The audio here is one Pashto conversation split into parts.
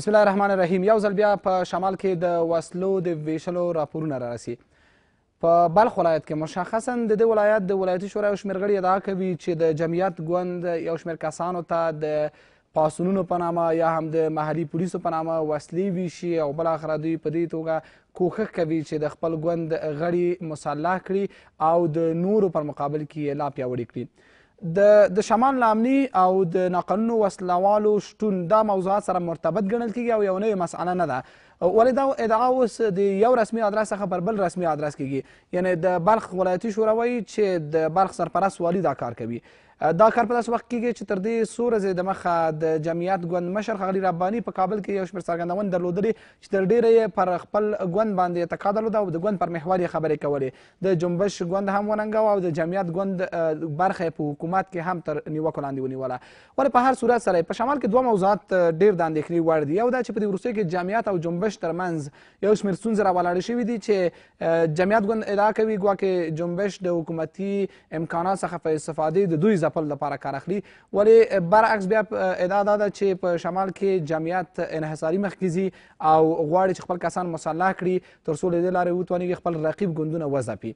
بسم الله الرحمن الرحیم یو ځل بیا په شمال کې د وسلو د ویشلو راپورونه رارسي په بلخ ولایت کې مشخصا د دې ولایت د ولایتي شورا یو شمېر غړي ادعا کوي چې د جمعیت ګوند یو شمېر کسانو ته د پاسونونو په نامه یا هم د محلي پولیسو په نامه وسلې ویشي او بالاخره دوی په دې توګه کوښښ کوي چې د خپل ګوند غړي مسلح کړي او د نورو پر مقابل کې یې لا پیاوړي کړي د د شمال لامني او د ناقانونو وسلوالو شتون دا موضوعات سره مرتبط ګڼل کیږي او یو نوې مسأله نه ده ولې دا ادعا اوس د یو رسمي ادرس څخه پر بل رسمي ادرس کیږي یعنی د بلخ ولایتي شورا وایي چې د بلخ سرپرست والي دا کار کوي دا کار په داس وخت کېږي چې تر دې څو ورځې دمخه د جمعیت ګوند مشر ښاغلي رباني په کابل کې یو شمېر څرګندونې درلودلې چې تر ډېره یې پر خپل ګوند باندې اتکا درلوده او د ګوند پر محور یې خبرې کولې د جنبش ګوند هم وننګاوه او د جمعیت ګوند برخه یې په حکومت کې هم تر نیوکو لاندې ونیوله ولې په هر صورت سره په شمال کې دوه موضوعات ډېر د اندېښنې وړ دي یو دا چې په دې وروستیو کې جمعیت او جنبش ترمنځ یو شمېر ستونزې راولاړې شوي دي چې جمعیت ګوند ادعا کوي ګواکې جنبش د حکومتي امکانات څخه په استفادې د دوی ځپل لپاره کار اخلي ولې برعکس بیا ادعا دا ده چې په شمال کې جمعیت انحصاري مخکې ځي او غواړي چې خپل کسان مسلح کړي تر څو له دې لارې وتوانېږي خپل رقیب ګوندونه وځپي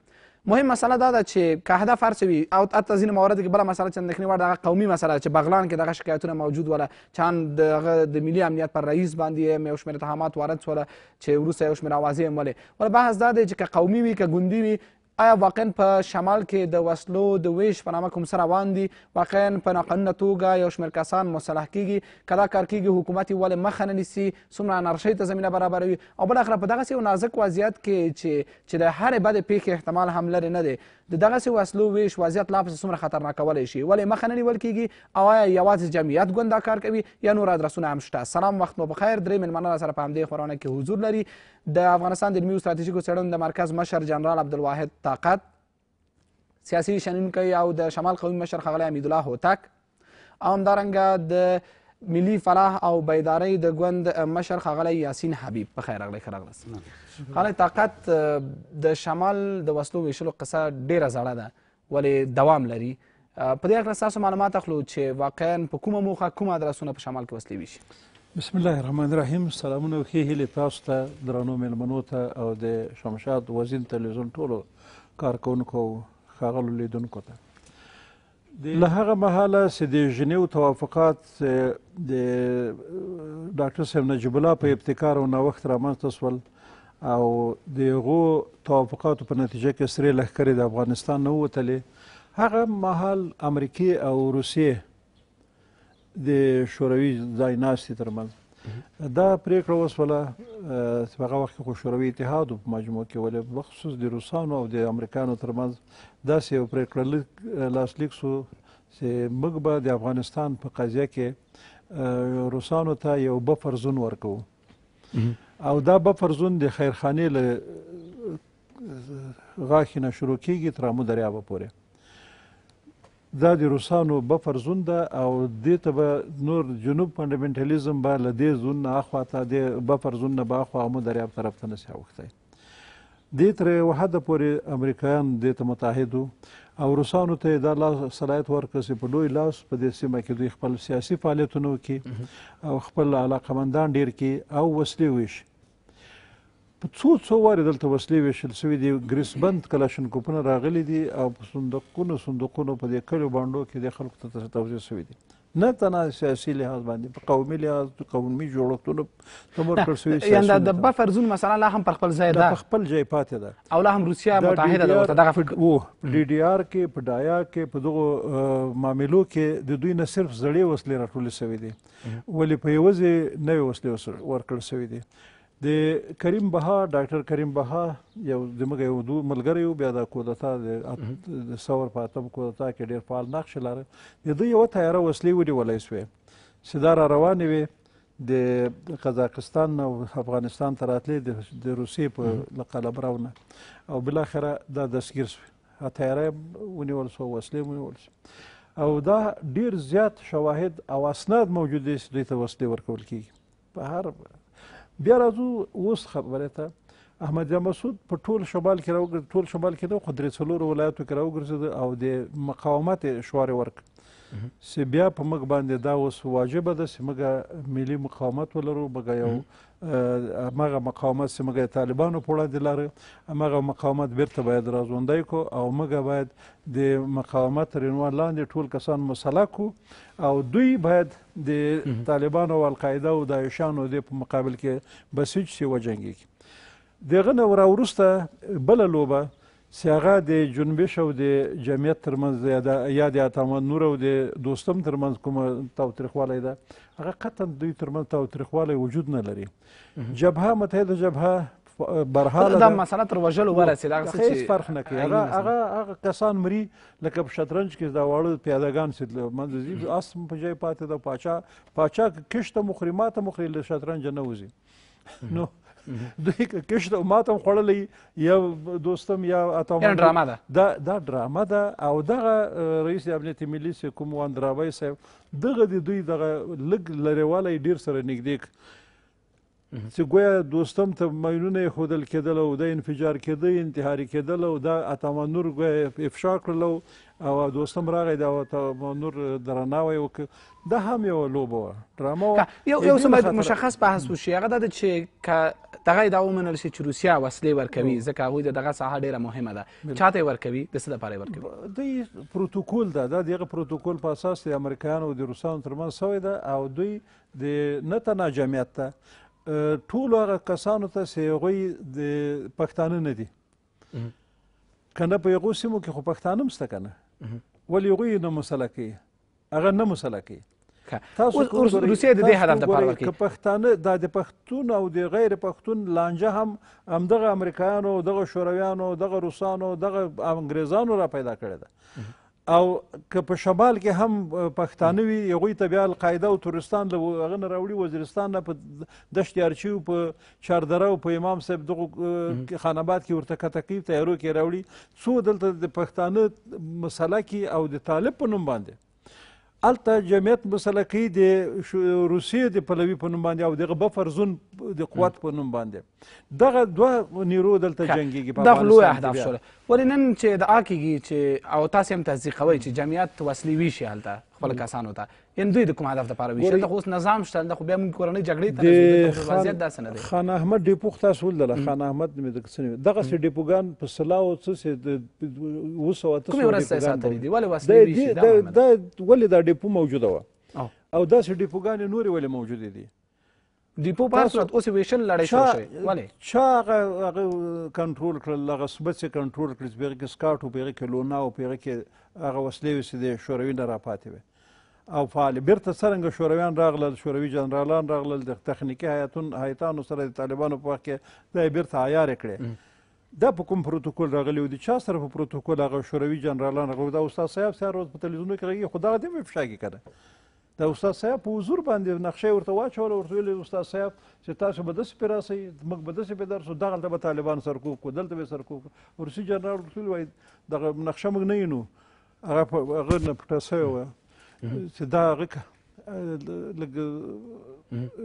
مهم مسله دا ده چې که هدف هر څه وي او حتی ځینې مواردو کې بله مسله چې اندېښنې وړ دغه قومي مسله چې بغلان کې دغه شکایتونه موجود وله چان دغه د ملي امنیت پر رئیس باندې هم یو شمېر اتهامات وارد شوله چې وروسته یو شمېر اوازې هم ولې وله بحث دا دی چې که قومي وي که ګوندي وي آیا واقعا په شمال کې د وسلو د ویش په نامه کوم څه روان دي واقعا په ناقانونه توګه یو شمېر کسان مسلح کیږي که دا کار کیږي حکومت یې ولې مخه نه نیسي څومره انارشۍ ته زمینه برابروي او بالاخره په دغسې یو نازک وضعیت کې چې چې د هرې بدې پیښې احتمال هم لرې نه دی د دغسې وسلو ویش وضعیت لا پسې څومره خطرناکولی شي ولې مخه نه نیول کیږي او آیا یوازې جمعیت ګوند دا کار کوي یا نور ادرسونه هم شته سلام وخت مو بخیر درې مېلمانه راسره په همدې خورانه کې حضور لري د افغانستان د علمي او ستراتیژیکو څېړنو د مرکز مشر جنرال عبدالواحد طاقت سیاسي شنونکی او د شمال قومي مشر ښاغلی حمیدالله هوتک او همدارنګه د ملي فلاح او بیدارۍ د ګوند مشر ښاغلی یاسین حبیب په خیر راغلی ښه راغلاست ښاغلی طاقت د شمال د وسلو ویشلو قصه ډیره زړه ده ولې دوام لري په دې هکله ستاسو معلومات اخلو چې واقعا په کومه موخه کوم ادرسونه په شمال کې وسلې ویشي بسم الله الرحمن الرحیم سلامونه او ښې هیلې تاسو ته درنو میلمنو ته او د شمشاد وزین تلویزیون ټولو کارکونکو او ښاغلو لیدونکو ته له هغه مهاله چې د ژنیو توافقات د ډاکټر صاحب نجیب الله په ابتکار او نوښت رامنځته شول او د هغو توافقاتو په نتیجه کې سرې لښکرې د افغانستان نه ووتلې هغه مهال امریکې او روسیې د شوروي ځایناستي ترمنځ دا پریکړه وسوله چې په هغه وخت کې خو شوروي اتحاد په مجموع کې ولې بخصوص د روسانو او د امریکانو ترمنځ داسې یو پریکړه لاسلیک شو چې موږ به د افغانستان په قضیه کې روسانو ته یو بفر زون ورکو او دا بفر زون د خیرخانې له غاښې نه شروع کیږي تر آمو دریابه پورې دا د روسانو بفر زون ده او دې ته به نور جنوب فنډامنټالیزم به له دې زون نه اخوا ته د بفر زون نه به اخوا امو دریاب طرف ته نه شي اوښتی دې تر یوه حده پورې امریکایان دې ته متحد او روسانو ته دا لاس صلاحیت ورکړ چې په لوی لاس په دې سیمه کې دوی خپل سیاسي فعالیتونو کې او خپل علاقمندان ډیر کې او وسلې ویشي په څو څو وارې دلته وسلې ویشل سوي دي ګریسبند کلاشینکوپونه راغلي دي او په صندوقونو صندوقونو په دې کلیو بانډو کې د خلکو ته توجیه سوي دي نه تنها سیاسي لحاظ باندې په قومي لحاظ د قومي جوړښتونو تمر کړ سوی یعنی د بفر زون مثلا لا هم پر خپل ځای ده په خپل ځای پاتې ده او لا هم روسیا متحده ده ورته دغه فټ وو ډي ډي آر کې په ډایا کې په دغه معاملو کې د دوی نه صرف زړې وسلې راټولې سوي دي ولی په یوازې نوې وسلې ورکړل سوي دي د کریم بها ډاکټر کریم بها یو زموږ یو دو ملګری بیا د کودتا د ثور په اتم کودتا کې ډېر فعال نقش لاره د دوی یوه تیاره وسلې ونیولی سوې چې دا را روانې وې د قزاقستان او افغانستان ته راتلې د روسیې په قلمرو نه او بالاخره دا دستګیر سوې تیاره ونیول سوه وسلې ونیول سوې او دا ډیر زیات شواهد او اسناد موجود دي چې دوی ته وسلې ورکول کېږي په هر بیا راځو اوس خبره ته احمد جان مسعود په ټول شمال کې راوګرځېد ټول شمال کې نه خو درې څلورو ولایتو کې راوګرځېد او د مقاومت شعار ورک سی بیا په موږ باندې دا اوس واجبه ده چې موږ ملي مقاومت ولرو موږ یو همغه مقاومت چې موږ طالبانو په وړاندې لاره همغه مقاومت بیرته باید راځوندی کو او موږ باید د مقاومت تر عنوان لاندې ټول کسان مسله کو او دوی باید د طالبانو او القاعده او داعشانو د په مقابل کې بسیج سي وجنګي دغه نو راورسته بل لوبه سیاغه د جنبش او د جمعیت ترمنځ یا د اتمنور او د دوستم ترمنځ کوم تاوتریخوالی ده هغه قطعا دوی ترمنځ تاوتریخوالی وجود نه لري جبهه متحده جبهه برحاله دا مسله تر وژلو ورسېده هغه هیڅ فرق نه کوي هغه هغه هغه کسان مري لکه په شطرنج کې دا واړه پیادهګان چې منځه ځي اس په ځای پاتې ده پاچا پاچا کښته مخري ماته مخري له شطرنج نه وځي نو دوی کښته ما ته خوړلې یا دوستم یا اتم ډراما ده دا دا ډراما ده او دغه رئیس امنیت ملي کوم وان دراوی صاحب دغه د دوی دغه لګ لریوالې ډیر سره نږدې چې ګویا دوستم ته ماینونه یې ښودل کېدل او د انفجار کېده انتحاري کېدل او دا اتمنور ګویا افشا کړل او دوستم راغی دا اتمنور درناوی وکړ دا هم یو لوبه وه ډراما یو یو څه مشخص بحث وشي هغه دا چې که دغه دا ومنل شي چې روسیا وسلې ورکوي ځکه هغوی دغه ساحه ډېره مهمه ده چاته یې ورکوي د څه لپاره یې ورکوي دوی پروتوکول ده دا د هغه پروتوکول په اساس د امریکایانو او د روسانو ترمنځ سوی ده او دوی د نه تنها جمعیت ته ټول هغه کسانو ته چې هغوی د پښتانه نه دي که نه په هغو سیمو کې خو پښتانه هم شته که نه ولې هغوی نه مسله کوي هغه نه مسله کوي روسیه د دې هدف دپاره ورکوي که پښتانه دا د پښتون او د غیر پښتون لانجه هم همدغه امریکایانو دغه شورویانو دغه روسانو دغه انګریزانو را پیدا کړې ده او که په شمال کې هم پښتانه وي هغوی ته بیا القاعده او تورستان له هغه نه راوړي وزیرستان نه په دشت یارچي او په چاردره او په امام صاحب دغو خان آباد کې ورته کتقیب تیارو کې راوړي څو دلته د پښتانه مسله کې او د طالب په نوم باندې الته جمعیت مسلقي د روسیې د پلوي په نوم باندې او دغه بفرزون د قوت په نوم باندې دغه دوه نیرو دلته جنګیږي په دغه لوی اهداف شول ولې نن چې ادعا کیږي چې او تاسې هم تصدیقوئ چې جمعیت وسلې ویشي هلته خپل کسانو ته ان دوی د کوم هدف لپاره وي شته خو اوس نظام شته نه خو بیا موږ کورنۍ جګړې ته نه ځو وضعیت داسې نه دی خان احمد ډیپو خو تاسو ولدل خان احمد مې د کسنې دغه سي ډیپوګان په سلاو څه سي وسو تاسو کومه ورسته ساتلې دی ولې واسطې ویشي دا ولې دا ډیپو موجوده و او داسې ډیپوګان نور ولې موجود دي ډیپو په صورت اوس ویشل لړۍ شو شي ولی چا هغه کنټرول کړل هغه سبت سي کنټرول کړل زبرګ سکاټو پیری کې لونا او پیری کې هغه وسلې وسې د شوروي نه راپاتې وي او فعال بیرته څرنګه شورویان راغلل شوروي جنرالان راغلل د تخنیکي هیاتون هیاتانو سره د طالبانو په وخت کې دا بیرته عیارې کړې دا په کوم پروتوکول راغلی و د چا سره په پروتوکول هغه شوروي جنرالان راغلل دا استاد صاحب سهار ورځ په تلویزیون کې راغی خدا دې مې فشا کې کړه دا استاد صاحب په حضور باندې نقشه ورته واچول ورته ویل استاد صاحب چې تاسو به داسې پې راسئ موږ به داسې پې درسو دغلته به طالبان سرکوب کو دلته به سرکوب کو روسي جنرال ورته ویل وایي دغه نقشه موږ نه یینو هغه هغه نه پټه سوې وه چې دا هغه لږ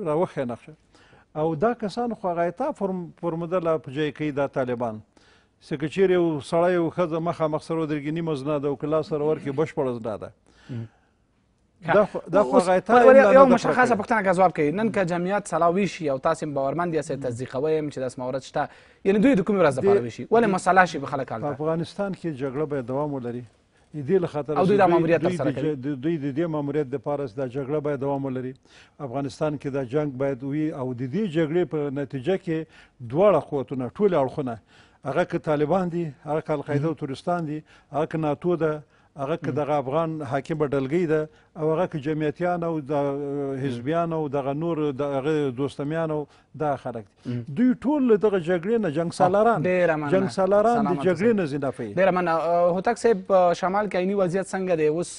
راوښیه نقشه او دا کسان خو هغه اتا فرمودله په ځای کوي دا طالبان چې که چیرې یو سړی یو ښځه مخامخ سره ودرېږي نیمه زنا ده او که لاس سره ورکړي بشپړه زنا ده دا خو هغه اتا یو مشخصه پوښتنه که ځواب کوي نن که جمعیت سلاوي شي او تاسې باورمند یاست تصدیقوی یم چې داسې موارد شته یعنې دوی د کومې ورځ دپاره وشي ولې مسله شي به خلک هلته افغانستان کې جګړه باید دوام ولري دې له خاطر او دوی دا ماموریت ترسره کوي دوی د دې ماموریت دپاره دا جګړه باید دوام ولري افغانستان کې دا جنگ باید وي او د دې جګړې په نتیجه کې دواړه قوتونه ټول اړخونه هغه که طالبان دي هغه که القاعده او تورستان دي هغه که ناتو ده هغه که دغه افغان حاکمه ډلګۍ ده او هغه کې جمعیتیان او د حزبیان او دغه نور دغه دوستمیان او دا خلک دوی ټول دغه جګړې نه جنگ سالاران جنگ سالاران د جګړې نه زندافي ډیر مننه هوتک صاحب شمال کې عیني وضعیت څنګه دی اوس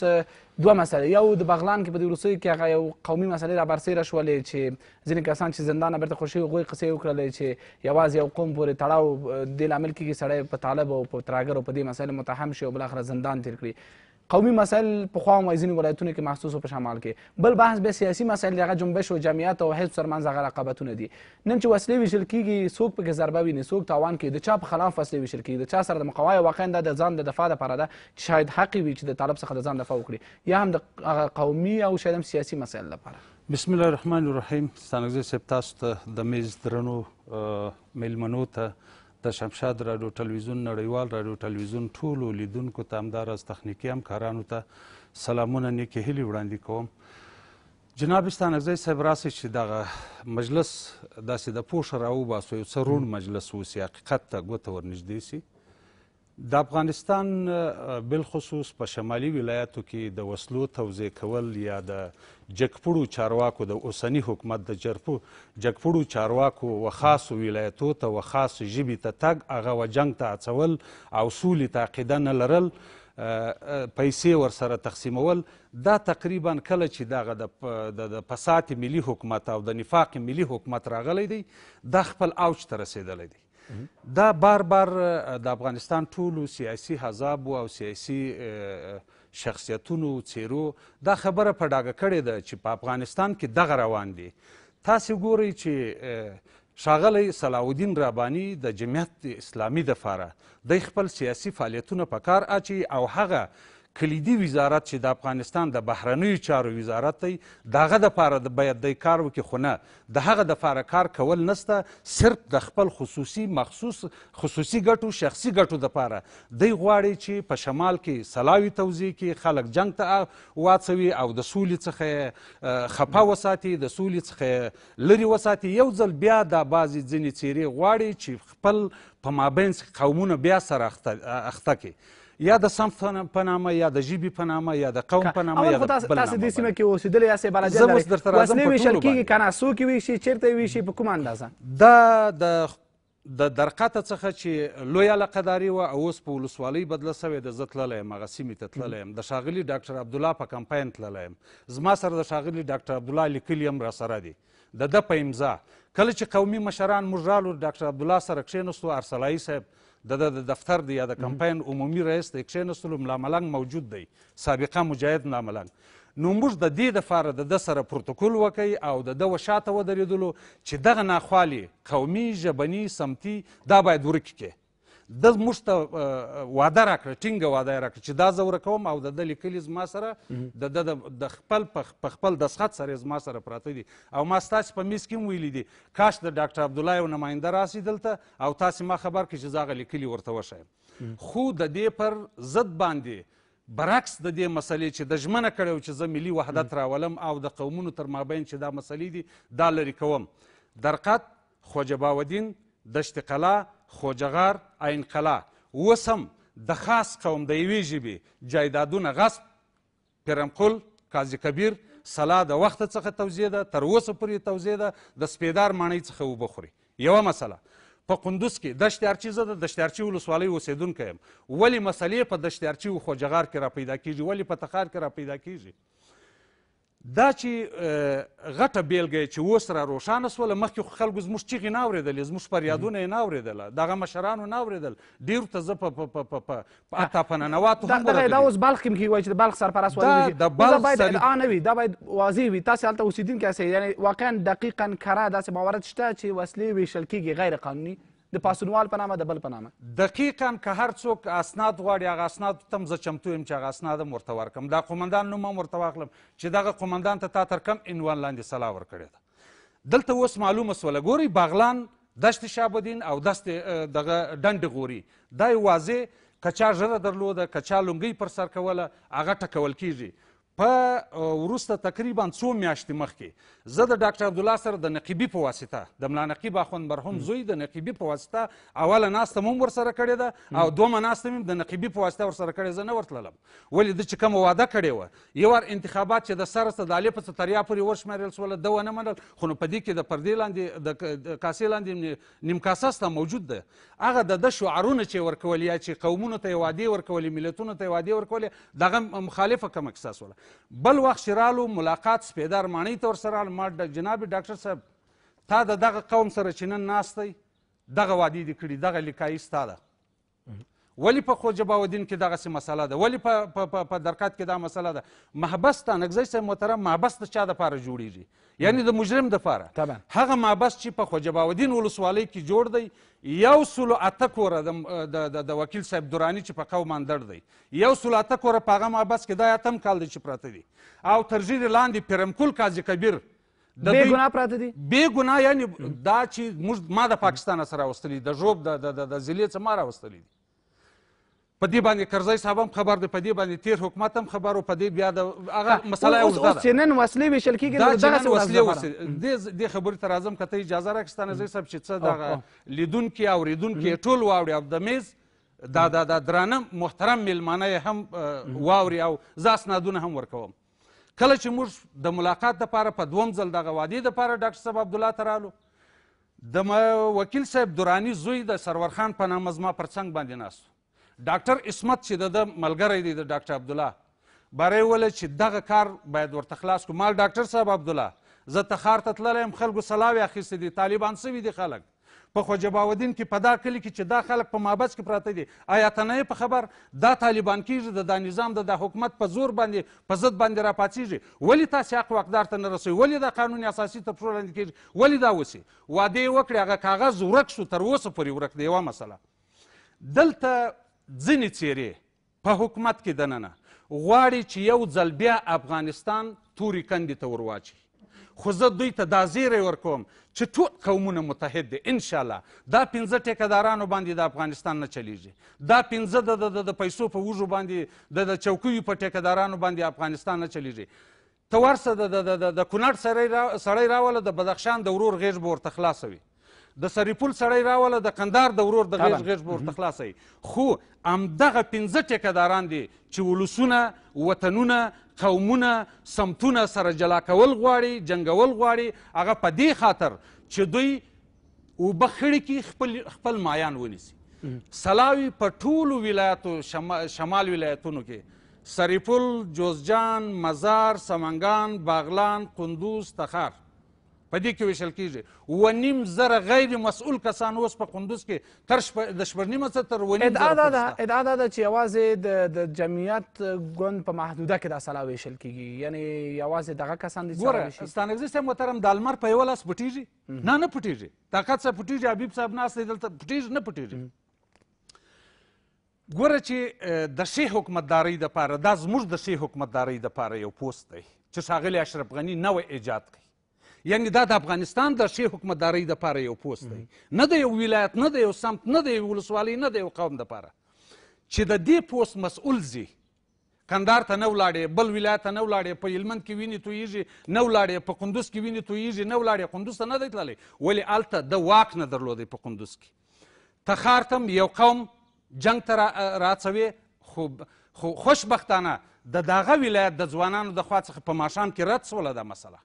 دوه مسله یو د بغلان کې په دې وروستیو کې هغه یو قومي مسله رابرسېره شولې چې ځینې کسان چې زندانه بیرته خوشي هغوی قصې وکړلې چې یوازې یو قوم پورې تړاو دې لامل کېږي سړی په طالب او په تراګر او په دې مسله متهم شي او بالاخره زندان تېر کړي قومي مسایل پخوا هم ځینې ولایتونو کې محسوس په شمال کې بل بحث بیا سیاسي مسایل دی هغه جنبش او جمعیت او حزب سره منځ هغه رقابتونه دي نن چې وسلې ویشل کېږي څوک پکې ضربه ویني څوک تاوان کوي د چا په خلاف وسلې ویشل کېږي د چا سره د مقوایه واقعا د ځان د دفاع لپاره ده چې شاید حق وي چې د طالب څخه د ځان دفاع وکړي یا هم د قومي او شاید هم سیاسي مسایل لپاره بسم الله الرحمن الرحیم ستانګزی صاحب تاسو ته د میز درنو میلمنو ته د شمشاد رادیو ټلویزیون نړیوال رادیو ټلویزیون ټولو لیدونکو ته همداراز تخنیکي همکارانو ته سلامونه نیکې هیلې وړاندې کوم جناب ستانکزی صاحب راسئ چې دغه مجلس داسې د پوښه راوباسو یو څه روڼ مجلس اوسي حقیقت ته ګوته ورنږدې سي د افغانستان بالخصوص په شمالي ولایاتو کې د وسلو توزیع کول یا د جګپړو چارواکو د اوسني حکومت د جرپو جګپړو چارواکو و خاصو ولایتو ته و خاص ژبې ته تګ هغه و جنګ ته اچول او سولې ته عقیده نه لرل پیسې ورسره تقسیمول دا تقریبا کله چې دغه د فساد ملي حکومت او د نفاق ملي حکومت راغلی دی دا خپل اوج ته رسېدلی دی دا بار بار د افغانستان ټولو سیاسي حزاب او سیاسي شخصیتونو څیرو دا خبره په ډاګه کړې ده چې په افغانستان کې دغه روان دي تاسو ګورئ چې شاغلی صلاح الدین ربانی د جمعیت اسلامي د فاره د خپل سیاسي فعالیتونه په کار اچي او هغه کلیدي وزارت چې د افغانستان د بهرنیو چارو وزارت دی د هغه دپاره باید دی کار وکړي خو نه د هغه دپاره کار کول نسته صرف د خپل خصوصي مخصوص خصوصي ګټو شخصي ګټو دپاره دی غواړي چې په شمال کې سلاوي توزیع کړي خلک جنگ ته واچوي او د سولې څخه خفه وساتي د سولې څخه لرې وساتي یو ځل بیا دا بعضې ځینې څیرې غواړي چې خپل په مابین قومونه بیا سره اخته کړي یا د صنف په نامه یا د ژبې په نامه یا د قوم په نامه یا د بل نامه تاسو د سیمه کې اوسېدلی یاستئ بلاجان زه اوس درته راځم وسلې ویشل کېږي که نه څوک یې ویشي چېرته یې ویشي په کومه اندازه دا د د درقته څخه چې لوی علاقداري وه او اوس په ولسوالۍ بدله سوې ده زه تللی یم هغه سیمې ته تللی یم د ښاغلي ډاکټر عبدالله په کمپاین تللی یم زما سره د ښاغلي ډاکټر عبدالله لیکلي هم راسره دي د ده په امضا کله چې قومي مشران موږ رالو ډاکټر عبدالله سره کښېنستو ارسلایي صاحب د د دفتر دی یا د کمپاین عمومي رئیس د کښېنستلو ملا ملنګ موجود دی سابقه مجاهد ملا ملنګ نو موږ د دې دپاره د ده سره پروتوکول وکئ او د ده وشاته ودرېدلو چې دغه ناخوالې قومي ژبني سمتي دا باید ورک کړي د موږ ته وعده راکړه ټینګه وعده یې راکړه چې دا زه ورکوم او د ده لیکلي زما سره د ده د خپل په خپل دسخط سره زما سره پراته دي او ما ستاسې په میز کې هم ویلي دي کاش د ډاکټر عبدالله یو نماینده راسي دلته او تاسې ما خبر کړي چې زه هغه لیکلي ورته وښایم خو د دې پر ضد باندې برعکس د دې مسلې چې د ژمنه کړې چې زه ملي وحدت راولم او د قومونو تر مابین چې دا مسلې دي دا لرې کوم درقت خوجباودین دشت قلعه خوجغار عین قلا اوس هم د خاص قوم د یوې ژبې جایدادونه غصب پیرمقل قاضي کبیر سلا د وخته څخه توضیح ده تر اوسه پورې توضیح ده د سپیدار ماڼۍ څخه اوبه خوري یوه مسله په قندوز کې دشتیارچي زه د دشتیارچي ولسوالۍ اوسېدونکی یم ولې مسلې په دشتیارچي او خوجغار کې را پیدا کیږي ولې په تخار کې را پیدا کیږي دا چې غټه بیلګه چې اوس را روښانه شوله مخکې خو خلکو زموږ چیغې نه اورېدلې زموږ فریادونه یې نه اورېدله دغه مشرانو نه اورېدل ډېرو ته زه په حتی په ننواتو دا اوس بلخ کې وایي چې د بلخ سرپرست دا باید ادعا نه وي دا باید واضح وي تاسې هلته اوسېدونکي یاست یعنې واقعا دقیقا کره داسې موارد شته چې وسلې ویشل کېږي غیر قانوني د پاسونوال په نامه د بل په نامه دقیقا که هر څوک اسناد غواړي هغه اسناد ته هم زه چمتو یم چې هغه اسناد هم ورته ورکړم دا قومندان نوم هم ورته واخلم چې دغه قومندان ته تا تر کم عنوان لاندې سلا ورکړې ده دلته اوس معلومه سوله ګورئ باغلان دشت شابدین او دست دغه ډنډ غوري دا یې واضح که چا ژره درلوده که چا لونګۍ پر سر کوله هغه ټکول کیږي په ورسته تقریبا څو میاشتې مخکې زه د ډاکټر عبدالله سره د نقیبي په واسطه د ملا نقیب اخوند مرحوم زوی د نقیبي په واسطه اوله ناسته مو ورسره کړې ده او دومه ناسته مې د نقیبي په واسطه ورسره کړې زه نه ورتللم ولې ده چې کومه وعده کړې وه یو وار انتخابات چې د سره څه د علي په څه تریا پورې ورشمېرل سوله ده ونه منل خو نو په دې کې د پردې لاندې د کاسې لاندې نیم کاسه ستا موجود ده هغه د ده شعارونه چې ورکول یا چې قومونو ته یې وعدې ورکولې ملتونو ته یې وعدې ورکولې د هغه مخالفه کم احساس وله بل وخت چې رالو ملاقات سپیدار ماڼۍ ته ورسره رالو ما جناب ډاکټر صاحب تا د دغه قوم سره چې نن ناست دی دغه وعدې دې کړي دغه لیکایي ستا ده ولی په خوجب الدین کې دغسې مسله ده ولی په په درکات کې دا مسله ده محبس ته نګزی صاحب محترم محبس د چا دپاره جوړیږي یعنی د مجرم دپاره هغه محبس چې په خوجب الدین ولسوالۍ کې جوړ دی یو سلو اته کوره د وکیل صاحب دوراني چې په قوم اندړ دی یو سلو اته کوره په هغه محبس کې دا اتم کال دی چې پراته دي او تر ژیرې لاندې پیرمکل قاضي کبیر بې ګناه پراته دي بې ګناه یعنی دا چې موږ ما د پاکستان سره راوستلي د ژوب د ضلعې څه ما راوستلي دي په دې باندې کرزی صاحب هم خبر دی په دې باندې تیر حکومت هم خبر او په دې بیا د هغه مسله اوس اوس چې نن وسلې ویشل کېږي دا دغسې وسلې اوس دې دې خبرې ته راځم که ته اجازه راکړې ستانه زی صاحب چې څه دغه لیدونکي اورېدونکي ټول واوري او د میز دا دا دا درانه محترم میلمانه هم واوري او زه اسنادونه هم ورکوم کله چې موږ د ملاقات دپاره په دوم ځل دغه وادي دپاره ډاکټر صاحب عبدالله ته رالو د وکیل صاحب دوراني زوی د سرور خان په نامه زما پر څنګ باندې ناست ډاکټر اسمت چې د ملګری دی د ډاکټر عبدالله باره ویله چې دغه کار باید ورته خلاص کړو مال ډاکټر صاحب عبدالله زه تخار ته تللی یم خلکو سلاوې اخیستې دي طالبان سوي دي خلک په خوجباودین کې په دا کلي کې چې دا خلک په مابس کې پراته دي آیا ته نه په خبر دا طالبان کېږي د دا نظام د دا, دا حکومت په زور باندې په ضد باندې راپاڅېږي ولې تاسې حق واقدار ته نه رسوي ولې دا قانون اساسي تر پښو لاندې کېږي ولې دا وسي واده یې وکړي هغه کاغذ ورک شو تر اوسه پورې ورک دی یوه مسله دلته ځینې څیرې په حکومت کې دننه غواړي چې یو ځل بیا افغانستان تورې کندې ته ورواچي خو زه دوی ته دا زیری ورکوم چې ټول قومونه متحد دي انشاءالله دا پنځه ټیکهدارانو باندې د افغانستان نه چلیږي دا پنځه د د پیسو په وږو باندې د د چوکیو په ټیکهدارانو باندې افغانستان نه چلیږي ته ورسه د د د کونړ سړی راوله د بدخشان د ورور غیږ به ورته خلاصوي د سرپل سړی راوله د قندار د ورور د غیږ غیږ به ورته خلاصوي خو همدغه پنځه ټیکهداران دي چې ولسونه وطنونه قومونه سمتونه سره جلا کول غواړي جنګول غواړي هغه په دې خاطر چې دوی اوبه خړکې خپل خپل مایان ونیسي سلاوي په ټولو ولایتو شما شمال ولایتونو کې سریپل جوزجان مزار سمنګان باغلان قندوز تخار په دې کې ویشل کېږي اووه نیم زره غیر مسؤل کسان اوس په قندوز کې تر شپ د شپږ نیمه څه تر اووه نیم ادعا دا ده ادعا دا ده چې یوازې د جمعیت ګوند په محدوده کې دا سلا ویشل کېږي یعنې یوازې دغه کسان دي ګوره ستانګزي صاحب محترم د المر په یوه لاس پټېږي نه نه پټېږي طاقت صاحب پټېږي حبیب صاحب ناست دی دلته پټېږي نه پټېږي ګوره چې د شی حکومتدارۍ دپاره دا زموږ د شی حکومتدارۍ دپاره یو پوست دی چې ښاغلی اشرف غني نوی ایجاد کوي یعنی دا د افغانستان د ښې حکومتدارۍ دپاره یو پوست دی نه د یو ولایت نه د یو سمت نه د یو ولسوالۍ نه د یو قوم دپاره چې د دې پوست مسؤل ځي کندهار ته نه ولاړې بل ولایت ته نه ولاړې په هلمند کې وینې تویږي نه ولاړې په کندوز کې وینې تویږي نه ولاړې کندوز ته نه دی تللی ولې هلته د واک نه درلودی په کندوز کې تخار تم یو قوم جنگ ته راڅوې خو خوشبختانه د دغه ولایت د ځوانانو د خوا څخه په ماښام کې رد سوله دا مسله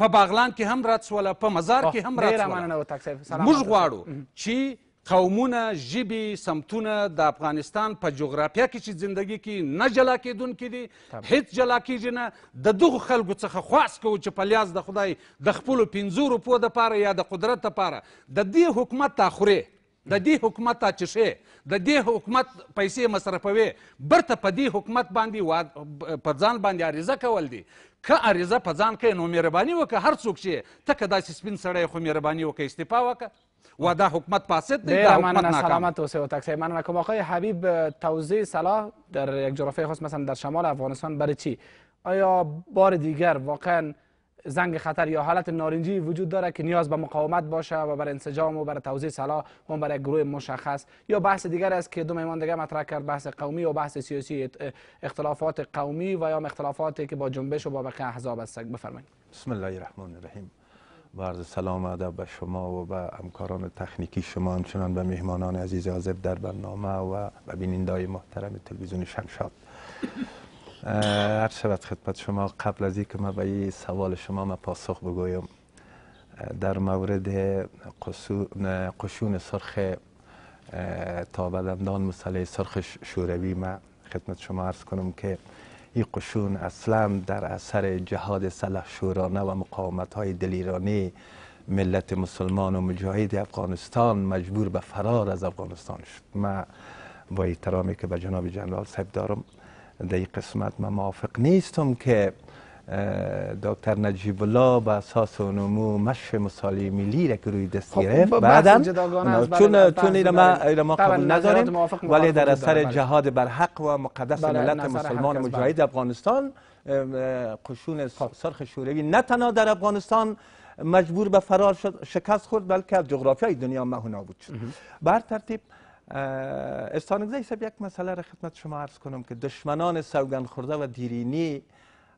په باغلان کې هم راتسوله په مزار کې هم راتسوله موږ غواړو چې قومونه ژبې سمتونه د افغانستان په جغرافیه کې چې زندگی کې نه جلا کېدونکي دي هیڅ جلا کېږي نه د دغو خلکو څخه خواست کوو چې په لیاز د خدای د خپلو پنځو روپو دپاره یا د قدرت دپاره د دې حکومت تاخورې د دې حکومت ته چشې د دې حکومت پیسې مصرفوي برته په دې حکومت باندې واد... په ځان باندې عریضه کول دي که عریضه په ځان کوې نو مهرباني وکړه هر څوک چې ته که داسې سپین سړی خو مهرباني وکړه استعفا وکړه و دا حکومت فاسد دی دا حکومت ناکام سلامت و تک من نکم آقای حبیب توزیع سلاح در یک جغرافیای خاص مثلا در شمال افغانستان برای چی آیا بار دیگر واقعا زنگ خطر یا حالت نارنجی وجود داره که نیاز به مقاومت باشه و بر انسجام و بر توزیع سلاح و بر گروه مشخص یا بحث دیگر است که دو میمان دیگر مطرح کرد بحث قومی و بحث سیاسی اختلافات قومی و یا اختلافاتی که با جنبش و با بقیه احزاب است بفرمایید بسم الله الرحمن الرحیم با عرض سلام ادب به شما و به همکاران تکنیکی شما همچنان به مهمانان عزیز حاضر در برنامه و به بینندای محترم تلویزیون شمشاد هر شود خدمت شما قبل از اینکه من به سوال شما ما پاسخ بگویم در مورد قشون سرخ تابدندان مسئله سرخ شوروی ما خدمت شما عرض کنم که این قشون اصلا در اثر جهاد سلح شورانه و مقاومت های دلیرانه ملت مسلمان و مجاهد افغانستان مجبور به فرار از افغانستان شد ما با احترامی که به جناب جنرال صاحب دارم در این قسمت من موافق نیستم که دکتر نجیب الله به اساس نمو مش مسالی ملی را که روی دست خب، گرفت بعدا چون ما بله. ما قبول بله، نداریم ولی در اثر بله. جهاد بر حق و مقدس ملت مسلمان مجاهد افغانستان قشون خب. سرخ شوروی نه تنها در افغانستان مجبور به فرار شد شکست خورد بلکه از جغرافیای دنیا مهونا بود شد بر ترتیب استانگزه سب یک مسئله را خدمت شما عرض کنم که دشمنان سوگن خورده و دیرینی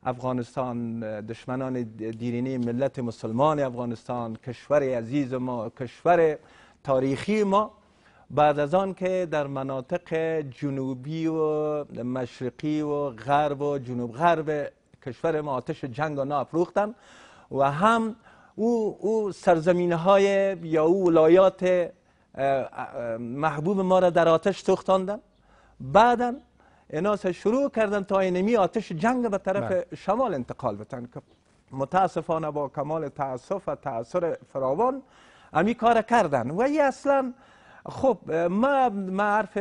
افغانستان دشمنان دیرینی ملت مسلمان افغانستان کشور عزیز ما کشور تاریخی ما بعد از آن که در مناطق جنوبی و مشرقی و غرب و جنوب غرب کشور ما آتش جنگ و افروختن و هم او, او سرزمین های یا او ولایات محبوب ما را در آتش سوختاندن بعدا اینا شروع کردن تا اینمی آتش جنگ به طرف بله. شمال انتقال بتن که متاسفانه با کمال تاسف و تاثر فراوان امی کار کردن و ای اصلا خب ما معرف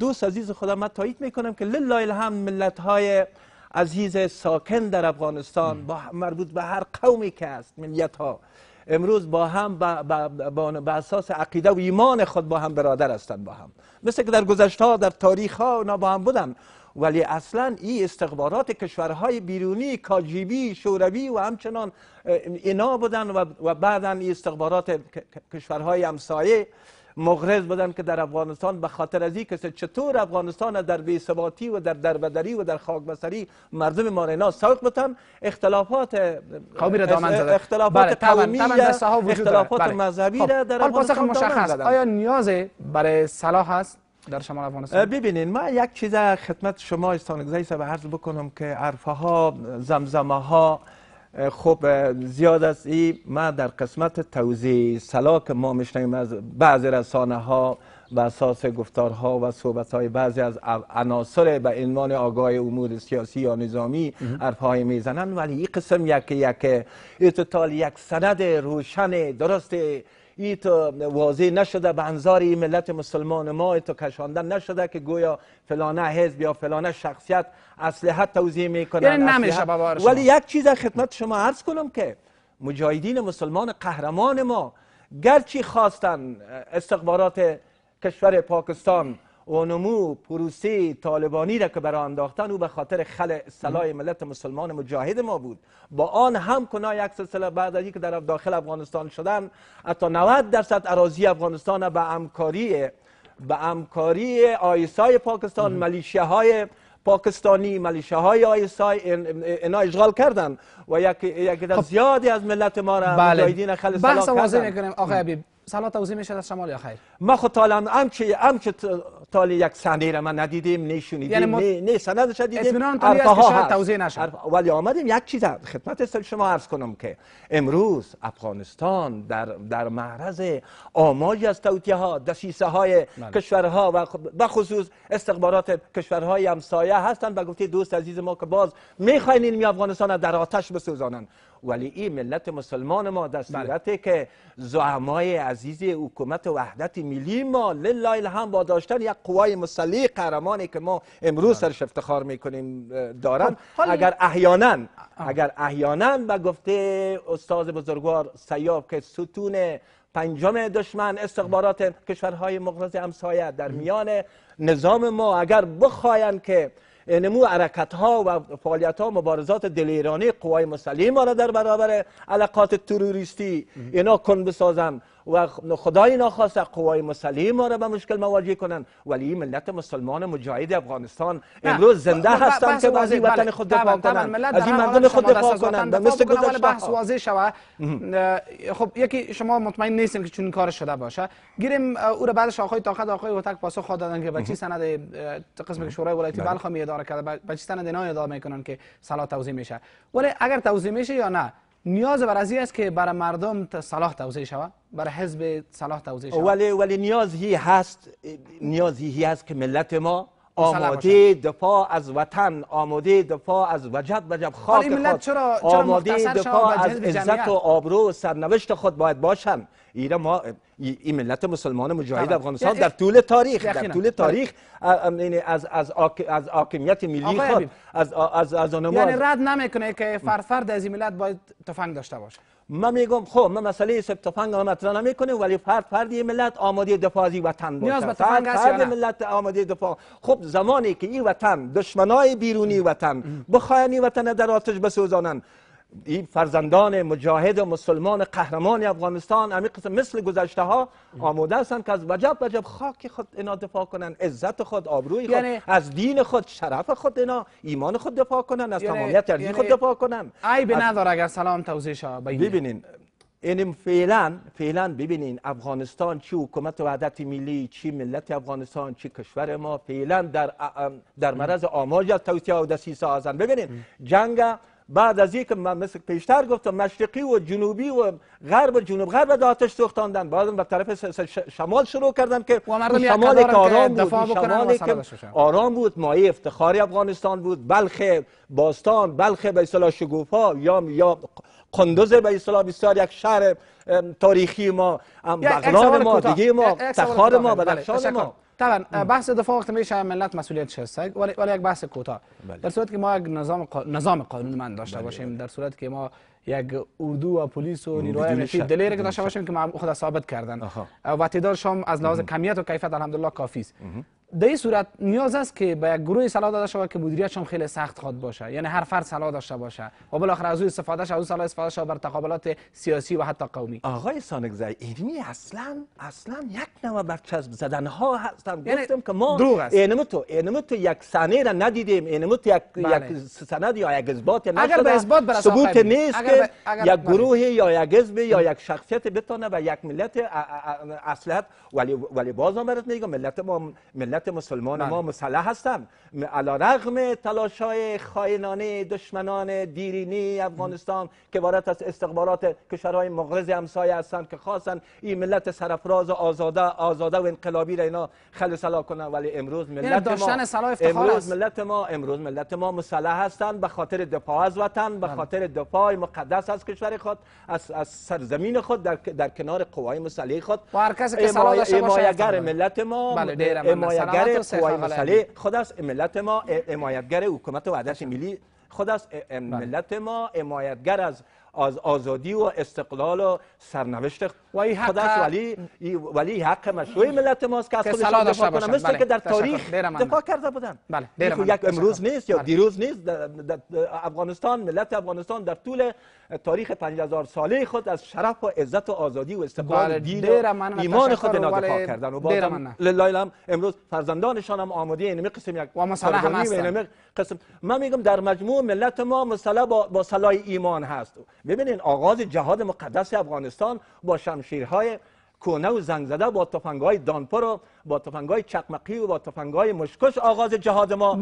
دوست عزیز خدا من تایید میکنم که لله الحمد ملت های عزیز ساکن در افغانستان با مربوط به هر قومی که است ملیت ها امروز با هم با, اساس عقیده و ایمان خود با هم برادر هستند با هم مثل که در گذشته در تاریخ ها اونا با هم بودن ولی اصلا این استخبارات کشورهای بیرونی کاجیبی شوروی و همچنان اینا بودن و, و بعدا این استخبارات کشورهای همسایه مغرض بودن که در افغانستان به خاطر ازی این کسی چطور افغانستان در بیثباتی و در دربدری و در خاکبسری مردم ما اینا سوق بتن اختلافات قومی را دامن زده اختلافات بله، قومی اختلافات بله. مذهبی خب، را در افغانستان مشخص آیا نیاز برای صلاح است در شمال افغانستان ببینید ما یک چیز خدمت شما استانگزای سب عرض بکنم که عرفه ها زمزمه ها خب زیاد از این ما در قسمت توضیح سلا که ما میشنیم از بعضی رسانه ها و اساس گفتارها و صحبت های بعضی از عناصر به عنوان آگاه امور سیاسی یا نظامی های میزنن ولی این قسم یک یک اتتال یک سند روشن درست ای تو واضح نشده به انظار ملت مسلمان ما ای تو کشاندن نشده که گویا فلانه حزب یا فلانه شخصیت اسلحت توضیح میکنن یعنی ولی یک چیز خدمت شما عرض کنم که مجاهدین مسلمان قهرمان ما گرچه خواستن استقبارات کشور پاکستان اونمو پروسی، طالبانی را که برای انداختن او به خاطر خل صلاح ملت مسلمان مجاهد ما بود با آن هم کنا یک سلسله بعد از که در داخل افغانستان شدن حتی 90 درصد اراضی افغانستان به همکاری به امکاری آیسای پاکستان ملیشه های پاکستانی ملیشه های آیسای اینا اشغال کردن و یک یک خب. زیادی از ملت ما را بله. مجاهدین کردن بحث واضح میکنیم آقای حبیب سلا توضیح میشه شمال یا خیر ما خود هم که تا یک صحنه را ما ندیدیم نشونیدیم یعنی نه, نه سندش دیدیم اطمینان توضیح ولی آمدیم یک چیز خدمت شما عرض کنم که امروز افغانستان در در معرض آماج از توطیه ها دسیسه های بله. کشورها و به خصوص استخبارات کشورهای همسایه هستند و گفته دوست عزیز ما که باز میخواین این افغانستان در آتش بسوزانند ولی این ملت مسلمان ما در بله. صورتی که زعمای عزیز حکومت وحدت ملی ما لله هم با داشتن یک قوای مسلی قهرمانی که ما امروز بله. سرش افتخار میکنیم دارن خب، اگر احیانا اگر احیانا به گفته استاد بزرگوار سیاب که ستون پنجم دشمن استخبارات کشورهای مغرض همسایه در میان نظام ما اگر بخواین که نمو عرکت ها و فعالیت ها مبارزات دلیرانه قوای مسلحی ما را در برابر علاقات تروریستی اینا کن بسازن و خدای ناخواست قوای مسلح ما را به مشکل مواجه کنند ولی ملت مسلمان مجاهد افغانستان امروز زنده هستند که از وطن بله. خود بله، دفاع کنند بله. از این مردم خود دفاع کنند مثل گذشته بحث واضح شوه خب یکی شما مطمئن نیستیم که چون کار شده باشه گیریم او را بعدش آقای طاقت آقای هوتک پاسخ خود دادن که به چی سند قسم که شورای ولایتی بلخ می اداره کرده بچی سند اینا یاد میکنن که سلا توضیح میشه ولی اگر توضیح میشه یا نه نیاز بر از است که برای مردم صلاح توزیع شود برای حزب صلاح توزیع شود ولی ولی نیازی هست نیازی هست که ملت ما آماده دفاع از وطن آماده دفاع از وجب وجب خاک ملت چرا، آماده دفاع از عزت و آبرو و سرنوشت خود باید باشن ایران ما این ملت مسلمان مجاهد افغانستان در طول تاریخ در طول تاریخ یعنی از از از حاکمیت ملی خود از از از یعنی رد نمیکنه که فرفرد از این ملت باید تفنگ داشته باشه من میگم خب من مسئله سب تفنگ مطرح نمیکنه ولی فرد فرد ملت آماده دفاع از وطن باشه فرد, فرد ملت آماده دفاع خب زمانی که این وطن دشمنای بیرونی وطن بخواین وطن در آتش بسوزانن این فرزندان مجاهد و مسلمان قهرمان افغانستان همین مثل گذشته ها آموده هستند که از وجب وجب خاک خود اینا دفاع کنن عزت خود آبروی خود یعنی- از دین خود شرف خود اینا ایمان خود دفاع کنن از یعنی تمامیت یعنی خود دفاع کنن به نداره اگر سلام توضیح شد ببینین این یعنی فعلا فعلا ببینین افغانستان چی حکومت وحدت ملی چی ملت افغانستان چی کشور ما فعلا در در مرز آماج از توسعه و دسیسه ببینین جنگ بعد از یک مثل پیشتر گفتم مشرقی و جنوبی و غرب و جنوب غرب را آتش سوختاندن بعد به طرف شمال شروع کردن که شمال که آرام بود شمال که آرام بود مایه افتخاری افغانستان بود بلخ باستان بلخ به اصطلاح شگوفا یا یا قندوز به اصطلاح بسیار یک شهر تاریخی ما بغلان ما دیگه ما تخار ما بله، بدخشان ما طبعا بحث دفاع وقت میشه ملت مسئولیت هست ولی, ولی یک بحث کوتاه بله. در صورت که ما یک نظام نظام قانون من داشته بله، باشیم بله. در صورت که ما یک اردو و پلیس و نیروهای امنیتی دلیر که داشته باشیم که ما خود ثابت کردن و تعداد شام از لحاظ کمیت و کیفیت الحمدلله کافی است در این صورت نیاز است که به یک گروه سلا داده شود که مدیریت هم خیلی سخت خواد باشه یعنی هر فرد سلا داشته باشه و بالاخره از او استفاده شد، از او سلا استفاده شود بر تقابلات سیاسی و حتی قومی آقای سانگزای اینی اصلا اصلا یک نوع برچسب زدن ها هستم یعنی گفتم که ما دروغ است اینم تو اینم تو یک سنه را ندیدیم اینم تو یک یک بله. سند یا یک اثبات اگر به اثبات ثبوت نیست اگر که یک بله. گروه یا یک حزب یا یک شخصیت بتونه و یک ملت اصلت ولی ولی باز ملت ما ملت ملت مسلمان ما بله. مسلح هستن علا رغم تلاش های خاینانه دشمنان دیرینی افغانستان که وارد از استخبارات کشورهای مغرض همسایه هستند که خواستن این ملت سرفراز و آزاده آزاده و انقلابی را اینا خل سلا کنن ولی امروز یعنی ملت ما امروز ملت ما امروز ملت ما مسلح هستند به خاطر دفاع از وطن به بله. خاطر دفاع مقدس از کشور خود از, از سرزمین خود در, در کنار قوای مسلح خود و هر کسی که سلا داشته باشه ملت ما بله حمایتگر قوای مسلح خود از ملت ما حمایتگر حکومت وحدت ملی خود از بله. ملت ما حمایتگر از از آزادی و استقلال و سرنوشت و حق ولی ولی حق مشروعی ملت ماست که از خودش دفاع کنه مثل که در بله، تاریخ بله، دفاع کرده بودن بله. بله، یک امروز نیست یا دیروز نیست در افغانستان ملت افغانستان در طول تاریخ 5000 ساله خود از شرف و عزت و آزادی و استقلال بله. دین و ایمان خود اینا دفاع کردن و بازم امروز فرزندانشان هم آماده اینمی قسم یک و مثلا هم قسم من میگم در مجموع ملت ما مثلا با, با سلای ایمان هست ببینین آغاز جهاد مقدس افغانستان با شمشیرهای کونه و زنگ زده با تفنگای دانپر و با تفنگای چقمقی و با تفنگای مشکش آغاز جهاد ما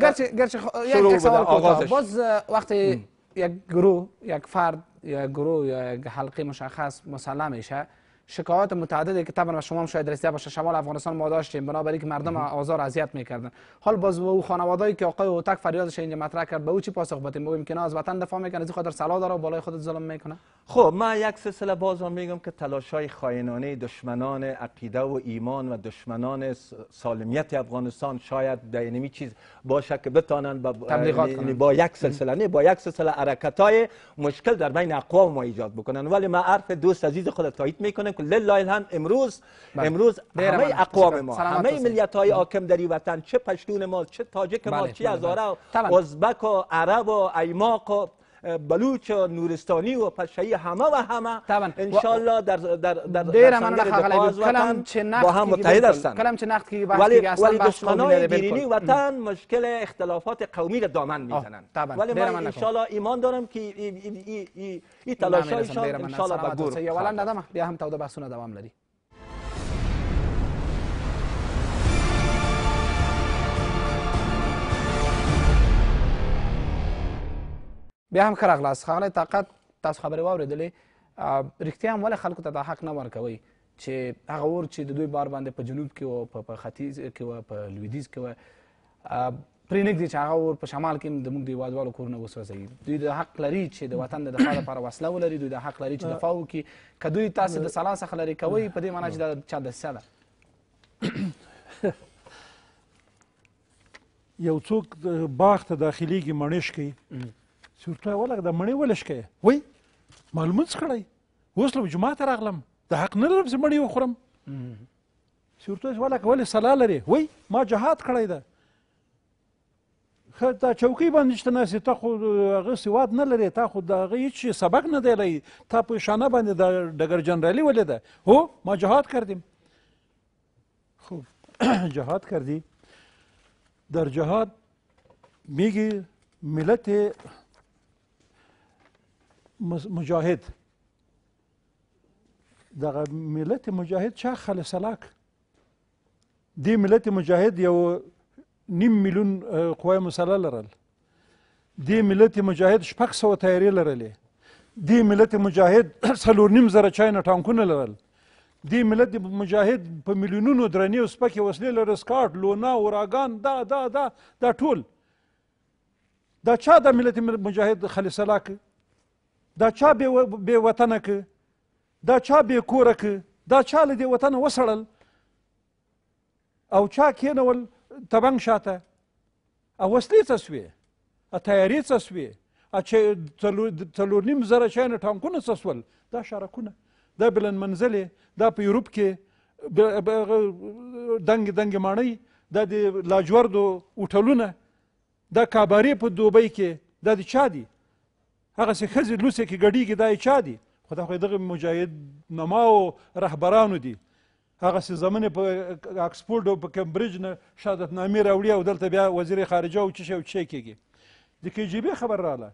گرچه گرچه یک سوال باز وقتی یک گروه یک فرد یا گروه یا یک حلقه مشخص مسلح میشه شکایات متعددی که طبعا شما شاید رسیده باشه شمال افغانستان ما داشتیم بنابراین اینکه مردم آزار اذیت میکردن حال باز به او که آقای اوتک فریادش اینجا مطرح کرد به او چی پاسخ بدیم بگیم که از وطن دفاع میکنه از خاطر سلا داره و بالای خودت ظلم میکنه خب من یک سلسله باز هم میگم که های خائنانه دشمنان عقیده و ایمان و دشمنان سالمیت افغانستان شاید دینمی چیز باشه که بتانن با, با یک سلسله نه با یک سلسله حرکتای مشکل در بین اقوام ما ایجاد بکنن ولی ما عرف دوست عزیز خودت تایید میکنه. لله الحمد امروز بله. امروز همه بله. اقوام ما همه ملیت های حاکم در وطن چه پشتون ما چه تاجک ما چه بله، هزاره ازبک و عرب و ایماق و بلوچ و نورستانی و پشیه همه و همه انشالله در در در در من کلم چه با هم متحد هستند کلم چه نقد که ولی ولی دشمنان وطن مشکل اختلافات قومی را دامن میزنند ولی من انشالله ایمان دارم که این تلاشای ان شاء الله به گور بیا هم تو بحثونه دوام بیا هم ښه راغلاست ښاغلی طاقت تاسو خبرې واورېدلې رښتیا هم ولې خلکو ته دا حق نه ورکوئ چې هغه اور چې د دوی بار باندې په جنوب کې و په ختیځ کې و په لویدیځ کې و پرې نږدي چې هغه اور په شمال کې هم زموږ د هېوادوالو کورونه وسوځوي دوی د حق لري چې د وطن د دفاع لپاره وسله ولري دوی د حق لري چې دفاع وکړي که دوی تاسې د سلا څخه لرې کوئ په دې معنی چې دا چا دسیسه ده یو څوک باغ ته داخلیږي مڼې شکوي چې ورته ولګ د مڼې ولشکې وای معلومات کړی اوس له جمعه ته راغلم د حق نه لرم چې مڼې وخورم چې ورته ولګ ولې صلا لري وای ما جهاد کړی ده دا چوکۍ باندې چې ناست تا خو هغه سواد نه لري تا خو د هغه هیڅ سبق نه دی لري تا په شانه باندې د ډګر جنرالي ولې ده هو ما جهاد کردیم خب جهاد کردی در جهاد میگی ملت مجاهد دغه ملت مجاهد چا خل سلاک دی ملت مجاهد یو نیم میلیون قوای مسله لرل دی ملت مجاهد شپږ سوه تیارې لرلې دی ملت مجاهد څلور نیم زره چاینا ټانکونه لرل دی ملت مجاهد په میلیونونو درنې او سپکې وسلې لرل سکاټ لونا اوراګان دا دا دا دا ټول دا چا دا ملت مجاهد خلیصلاک دا چا بې وطنه که دا چا بې کوره که دا چا له دې وطنه وسړل او چا کېنول تبنګ شاته او وسلې څه سوې ا تیارې څه سوې ا چې څلور نیم زره شیانه ټانکونه څه سول دا شارکونه دا بلند منزلې دا په یوروپ کې دنګ دنګ ماڼۍ دا د لاجوردو هوټلونه دا کابارې په دوبۍ کې دا د چا دي هغه سي خزي لوسه کې غړیږي دای چا دي خدا خو دغه مجاهد نما او رهبرانو دي هغه سي زمونه په اکسفورد او په کمبریج نه شهادت نامې راوړي او دلته بیا وزیر خارجه او چشه او چي کېږي د کی جی بی خبر رااله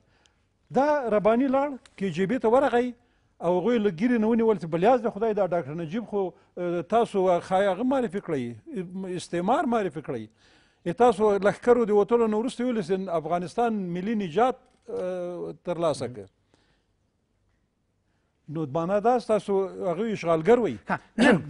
دا ربانی لاړ کی جی بی ته ورغی او غوی لګیري نه ونیول چې بلیاز د خدای دا ډاکټر نجیب خو تاسو خایغه معرفي کړی استعمار معرفي کړی تاسو لخکرو دی وټول نو ورسته ویل افغانستان ملي نجات ترلاسه کړ نو معنا دا تاسو هغه اشغالګر وي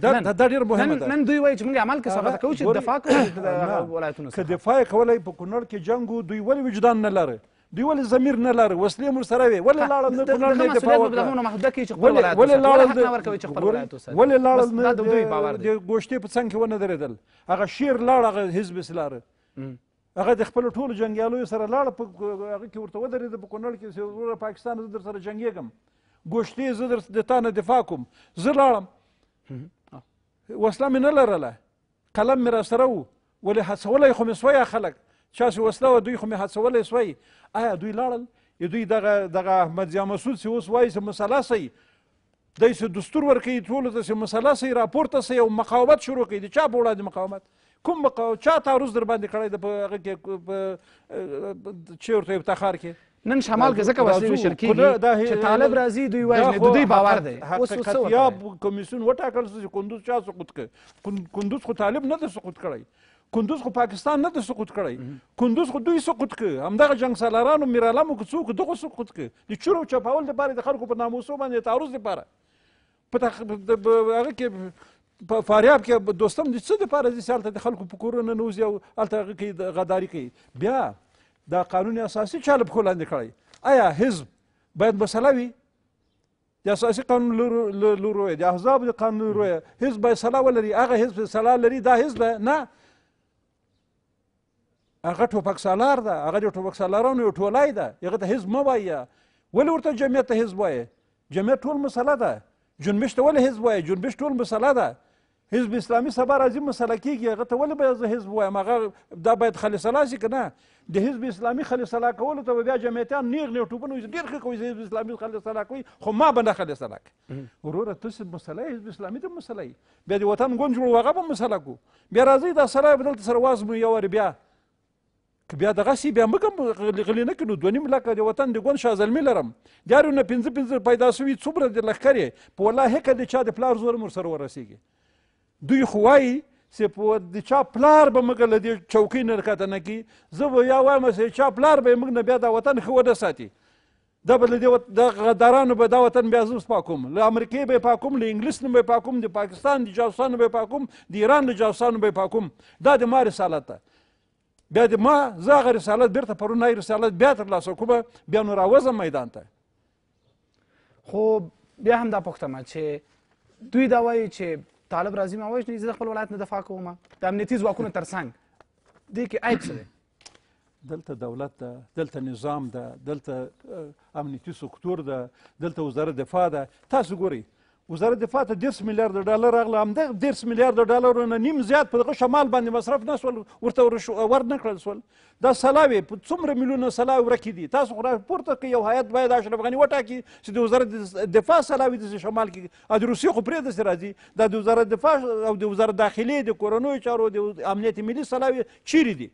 دا دا ډیر مهمه ده نن دوی وایي چې موږ عمل کې ثابت کوو چې دفاع کوو ولایتونو سره دفاع کولای په کونړ کې جنگو دوی ولې وجدان نه لري دوی ولې ضمیر نه لري وسلې مور سره وي ولې لاړل نه کونړ نه دفاع وکړه ولې لاړل ولې لاړل د دوی باور دی ګوشتې په څنګ کې ونه درېدل هغه شیر لاړ هغه حزب اسلام هغه د خپل ټولو جنګیالیو سره لاړ په هغه کې ورته ودرېد په کونړ کې وروره پاکستان زه در سره جنګېږم ګوشتې زه در د تا نه دفاع کوم زه لاړم وسله مې نه لرله قلم مې راسره و ولې هڅولی خو مې سوی خلک چا چې وسله وه دوی خو مې هڅولی سوی آیا دوی لاړل دوی دغه دغه احمد ضیا مسعود چې اوس وایي چې مسله صی دی چې دستور ورکوي ټولو ته چې مسله صی راپورته صی او مقاومت شروع کوي د چا په وړاندې مقاومت کوم چا تعرض در باندې کړی د په هغه کې چې ورته افتخار کې نن شمال کې ځکه وسلې ویشل کېږي چې طالب راځي دوی وایي د دوی باور دی اوس څه یا کمیسیون وټاکل شو چې کندوز چا سقوط کړ کندوز خو طالب نه ده سقوط کړی کندوز خو پاکستان نه ده سقوط کړی کندوز خو دوی سقوط کړ همدغه جنگ سالارانو میرالم کو څوک دغه سقوط کړ د چورو چپاول د بار د خلکو په ناموسو باندې تعرض لپاره په هغه کې په فاریاب کې دوستم د څه لپاره ځي سالته د خلکو په کورونه نوځي او الته کې غداري کوي بیا دا قانون اساسي چاله په لاندې کړی آیا حزب باید مسله وي د اساسي قانون لورو د احزاب د قانون لورو حزب باید سلا ولري هغه حزب سلا لري دا حزب نه هغه ټوپک سالار ده هغه د ټوپک سالارانو یو ټولای ده هغه ته حزب مه وایه ولې ورته جمعیت ته حزب وایه جمعیت ټول مسله ده جنبش ته ولې حزب وایه جنبش ټول مسله ده حزب اسلامي سبا راځي مسله کېږي هغه ته ولې به زه حزب وایم هغه دا باید خلیصلا شي که نه د حزب اسلامي خلیصلا کولو ته به بیا جمعیتیان نیغ نیغ ټوپونه وي ډېر ښه کوي حزب اسلامي خلیصلا کوي خو ما به نه خلیصلا کوي وروره تاسې مسله حزب اسلامي ته مسله بیا د وطن ګوند جوړو هغه به مسله کو بیا راځئ دا سړی به دلته سره وازمو یو بیا که بیا دغه سي بیا مګم غلي نه کړو دوه نیم لکه د وطن د ګوند شازلمي لرم دیارونه پنځه پنځه پیدا شوي څومره د لښکرې په والله هکه د چا د پلار زور مور سره ورسېږي دوی خو وایي چې په د چا پلار به موږ له دې چوکۍ نه راکښته نه کړي زه به یا وایم چې چا پلار به یې موږ نه بیا دا وطن ښه ونه ساتي دا به له دې د غدارانو به دا وطن بیا زه اوس پاکوم له امریکې به یې پاکوم له انګلیس نه به یې پاکوم د پاکستان د جاسوسانو به یې پاکوم د ایران له جاسوسانو به یې پاکوم دا د ما رسالت ده بیا د ما زه هغه رسالت بیرته پرون نه رسالت بیا ترلاسه کومه بیا نو راوځم میدان ته خو بیا هم دا پوښتنه چې دوی دا وایي چې طالب راځي ما وژني زه خپل ولایت نه دفاع کوم د امنیتي ځواکونو ترڅنګ دې کې عیب څه دی دلته دولت ده دلته نظام ده دلته امنیتي سکتور ده دلته وزارت دفاع ده تاسو ګورئ وزارت دفاع ته دېرش میلیارده ډالر راغله همدغه دېرش میلیارده ډالرونه نیم زیات په دغه شمال باندې مصرف نه شول ورته ور نه کړل شول دا سلاوې په څومره میلیونه سلاوې ورکې دي تاسو خو راپورته کړئ یو هیات باید اشرف غني وټاکي چې د وزارت دفاع سلاوې داسې شمال کې او د روسیې خو پرې داسې راځي دا د وزارت دفاع او د وزارت داخلې د کورنیو چارو د امنیت ملي سلاوې چیرې دي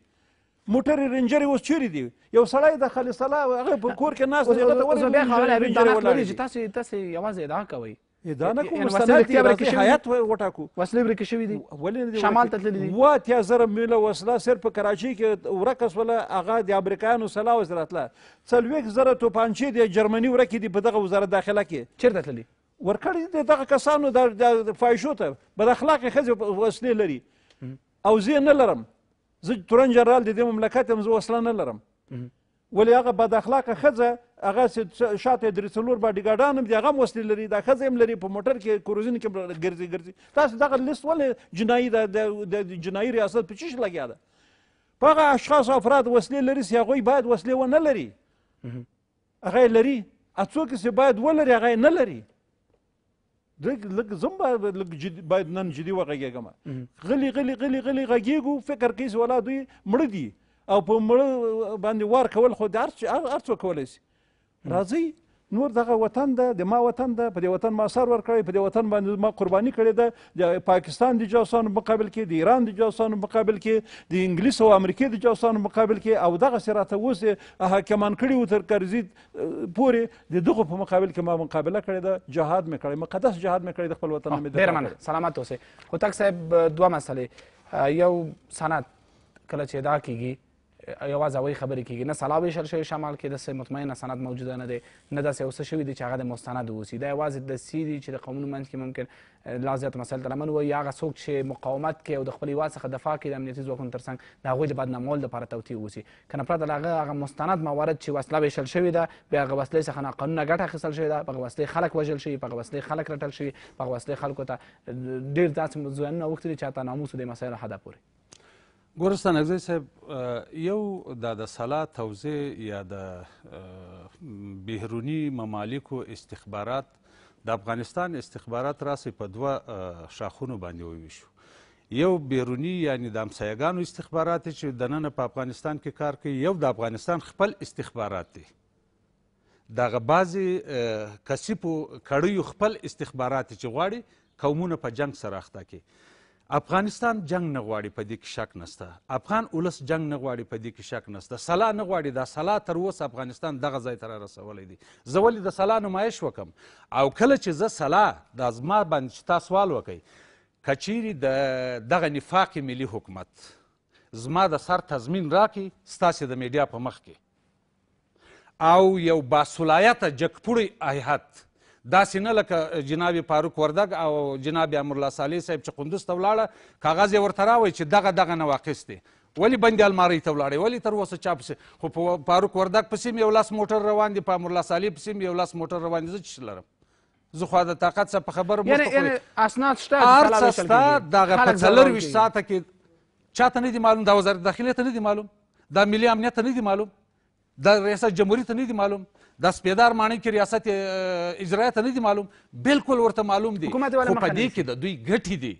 موټر رینجر اوس چیرې دی یو سړی د خلیصلا هغه په کور کې ناست دی هغه ته ولې رینجر ولاړ دی تاسو تاسو یوازې ادعا کوئ دا نه کوم مستند دی راځي حیات وټاکو وسلې ورکې شوې دي ولې شمال ته تللي دي و اتیا زره میله وسله صرف په کراچۍ کې ورکه شوله هغه د امریکایانو سلا وزیر راتله څلوېښت زره توپانچې د جرمني ورکې دي په دغه وزارت داخله کې چېرته تللي ورکړې دي دغه کسانو د فاحشو ته بد اخلاقې ښځې وسلې لري او زه نه لرم زه تورن جنرال د دې مملکت یم زه وسله نه لرم ولې هغه بد اخلاقه ښځه هغه شاته درې څلور باډیګارډان هم دي هغه هم وسلې لري دا ښځه هم لري په موټر کې کروزین کې ګرځي ګرځي تاسو دغه لیست ولې جنایي د جنایي ریاست په چی لګیا ده په هغه اشخاص او افراد وسلې لري چې هغوی باید وسلې ونه لري هغه لري اڅوک چې باید ولري هغه نه لري لږ زم لږ باید نن جدي وغږېږم غلی غلی غلی غلی غږېږو فکر کوي چې ولا دوی مړه دي او په مړه باندې وار کول خو د ارڅو کولای شي راځي نور دغه وطن ده د ما وطن ده په دې وطن ما سر ورکړی په دې وطن باندې ما قرباني کړې ده د پاکستان د جاسوسانو مقابل کې د ایران د جاسوسانو مقابل کې د انګلیس او امریکې د جاسوسانو مقابل کې او دغه سراته اوس حاکمان کړي وو تر کرزي پورې د دغه په مقابل کې ما مقابله کړې ده جهاد مې کړی مقدس جهاد مې کړی د خپل وطن مې ډېر مننه سلامت اوسئ هوتک صاحب دوه مسلې یو صنعت کله چې ادا کیږي یوازې هوایي خبرې کېږي نه سلا ویشل شوی شمال کې داسې مطمئنه سند موجوده نه دی نه داسې یو څه شوي دي چې هغه د مستند واوسي دا یوازې داسې دي چې د قومونو منځ کې ممکن لا زیات مسایل ته لمن وایي هغه څوک چې مقاومت کوي او د خپل هېواد څخه دفاع کوي د امنیتي ځواکونو تر څنګ د هغوی د بدنامولو لپاره توطیع واوسي که نه پرته له هغه هغه مستند موارد چې وسله ویشل شوې ده بیا هغه وسلې څخه ناقانونه ګټه اخیستل شوې ده په هغه وسلې خلک وژل شوي په هغه وسلې خلک رټل شوي په هغه وسلې خلکو ته ډېر داسې ځایونه اوښتي دي چې حتی ناموس د مسایلو حده پورې ګورستان افزی صاحب یو دا د سلا توزیع یا د بهرونی ممالکو استخبارات د افغانستان استخبارات راسې په دوه شاخونو باندې وویشو یو بیرونی یعنی د همسایګانو استخبارات چې دننه په افغانستان کې کار کوي یو د افغانستان خپل استخبارات دي دغه بعضې کسیپو کړیو خپل استخبارات چې غواړي قومونه په جنگ سره اخته کوي افغانستان جنگ نه غواړي په دې کې شک نشته افغان ولس جنگ نه غواړي په دې کې شک نشته سلا نه غواړي دا سلا تر اوسه افغانستان دغه ځای ته رسولی دی زه ولې د سلا نمایش وکم او کله چې زه سلا دا زما باندې چې تا سوال وکئ که چیرې د دغه نفاق ملي حکومت زما د سر تضمین راکړي ستاسې د میډیا په مخ کې او یو باصلاحیته جګپوړی هیئت داسې نه لکه جناب فاروق وردګ او جناب امرالله صالح صاحب چې قندوز ته ولاړه کاغذ یې ورته راوی چې دغه دغه نه واقص دی ولی بندې الماری ته ولاړې ولی تر اوسه چا پسې خو په فاروق وردګ پسې مې یو لاس موټر روان دی په امرالله صالح پسې مې یو لاس موټر روان دی زه څه لرم زه خو د طاقت څخه په خبره یعنی یعنی اسناد شته هر څه شته دغه په څلرویشت ساعته کې چاته نه دي معلوم دا وزارت داخلې ته نه دي معلوم دا ملي امنیت ته نه دي معلوم دا ریاست جمهوری ته نه دي معلوم دا سپیدار ماڼۍ کې ریاست اجرایه ته نه دي معلوم بالکل ورته معلوم دي خو په دې کې د دوی ګټې دي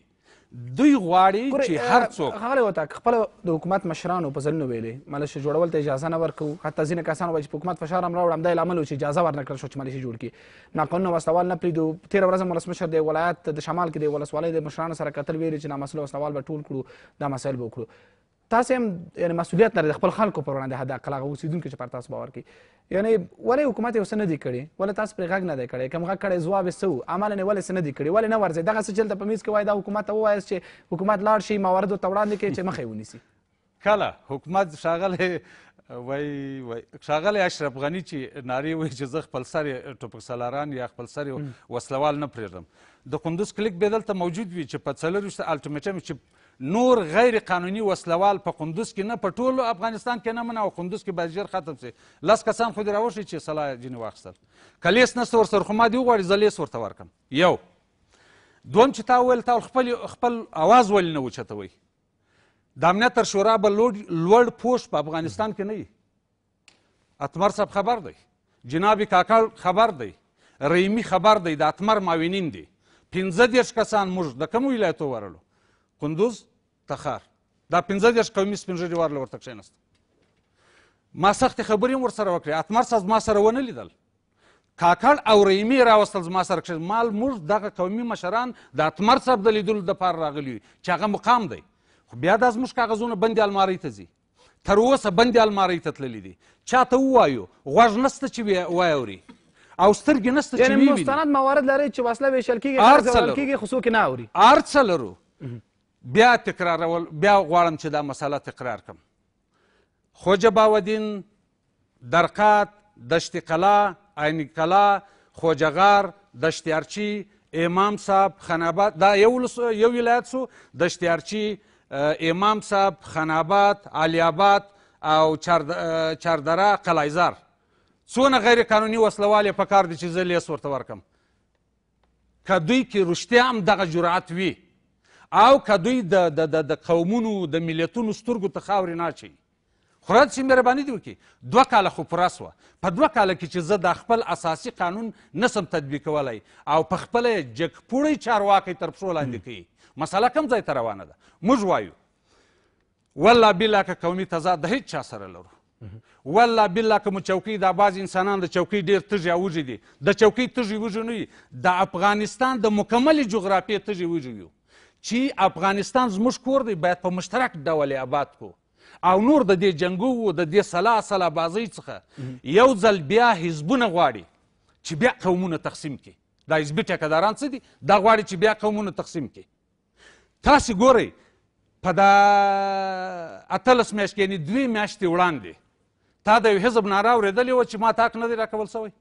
دوی غواړي چې هر څوک هغه وتا خپل د حکومت مشرانو په ځلنو ویلې ملشي جوړول ته اجازه نه ورکو حتی ځینې کسان وایي چې حکومت فشار هم راوړم د لامل چې اجازه ورنکړل شو چې ملشي جوړ کی ناقانونه واستوال نه پریدو تیر ورځ ولسمشر د ولایت د شمال کې د ولسوالۍ د مشرانو سره کتل ویلې چې نامسله واستوال به ټول کړو دا مسایل به وکړو تاسو هم یعنی مسؤلیت لرئ د خپل خلکو پر وړاندې حداقل هغه اوسېدونکو چې پر تاسو باور کوي یعنی ولې حکومت یې اوس نه دی کړی ولې تاسو پرې غږ نه دی کړی کم غږ کړی ځواب یې څه و عملاً یې ولې څه نه دی کړی ولې نه ورځئ دغسې چلته په میز کې وایي دا حکومت ته ووایاست چې حکومت لاړ شي مواردو ته وړاندې کړي چې مخه یې ونیسي کله حکومت ښاغلی وای وای ښاغلی اشرف غني چې نارې وایي چې زه خپل سر ټوپکسلاران یا خپل سر وسلوال نه پرېږدم د کندوز کلیک به دلته موجود وي چې په څلرویشته الټیمیټم چې نور غیر قانوني وسلوال په قندوز کې نه په ټولو افغانستان کې نه منه او قندوز کې باید ژر ختم سي لس کسان خو دې راوښي چې سلا ځینې واخیستل که لیس نسته ورسره خو ما دې وغواړي زه لیس ورته ورکړم یو دوم چې تا وویل تا خپل خپل اواز ولې نه اوچتوئ د امنیت تر شورا به لوړ پوش په افغانستان کې نه وي اتمر صاحب خبر دی جناب کاکړ خبر دی ریمی خبر دی د اتمر ماوینین دی پنځه دېرش کسان موږ د کوم ولایتو ورلو قندوز تخار دا پنځه دېرش قومي سپین ږیري وارله ورته کښېناستل ما سختې خبرې هم ورسره وکړې اتمر صاحب ما سره ونه لیدل کاکړ او رحیمي راوستل زما سره کښې مال موږ دغه قومي مشران د اتمر صاحب د لیدلو دپاره راغلي چې هغه مقام دی خو بیا دا زموږ کاغذونه بندې المارۍ ته ځي تر اوسه بندې المارۍ ته تللي دي چا ته ووایو غوږ نسته چې واوري او سترګې نسته چې یعنې مستند موارد لرئ چې وسله ویشل کېږي هر څه کېږي خو څوک یې نه اوري هر څه لرو بیا تکرارول بیا غواړم چې دا مسله تکرار کم خوجه باودین درقات دشت قلا عین قلا خوجه غار دشت ارچی امام صاحب خنابات دا یو یو ولایت سو دشت ارچی امام صاحب خنابات علی آباد او چردره قلایزار څونه غیر قانوني وسلوال په کار دي چې زه لیس ورته ورکم که دوی کې رښتیا هم دغه جرأت وي او که دوی د د د قومونو د ملتونو سترګو ته خاورې نه اچوي خو را چې مهرباني دې وکړي دوه کاله خو پوره سوه په دوه کاله کې چې زه د خپل اساسي قانون نسم تطبیق کولی او په خپله یې جګپوړی چارواکی تر پښو لاندې کوي مسله کم ځای ته روانه ده موږ وایو والله بالله که قومي تضاد د هیڅ چا سره لرو والله بالله که مو چوکۍ دا بعض انسانان د چوکۍ ډېر تږي او وږي دي د چوکۍ تږي وږي نه د افغانستان د مکملې جغرافیې تږي وږي یو چې افغانستان زموږ کور دی باید په مشترک ډول آباد کو او نور د دې جنګو د دې سلا سلا بازۍ څخه یو ځل بیا حزبونه غواړي چې بیا قومونه تقسیم کړي دا حزبي ټیکهداران څه دي دا غواړي چې بیا قومونه تقسیم کړي تاسې ګورئ په دا اتلس میاشتې یعنې دوې میاشتې وړاندې تا د یو حزب نه راورېدلې وه چې ما تاک نه دی راکول سوی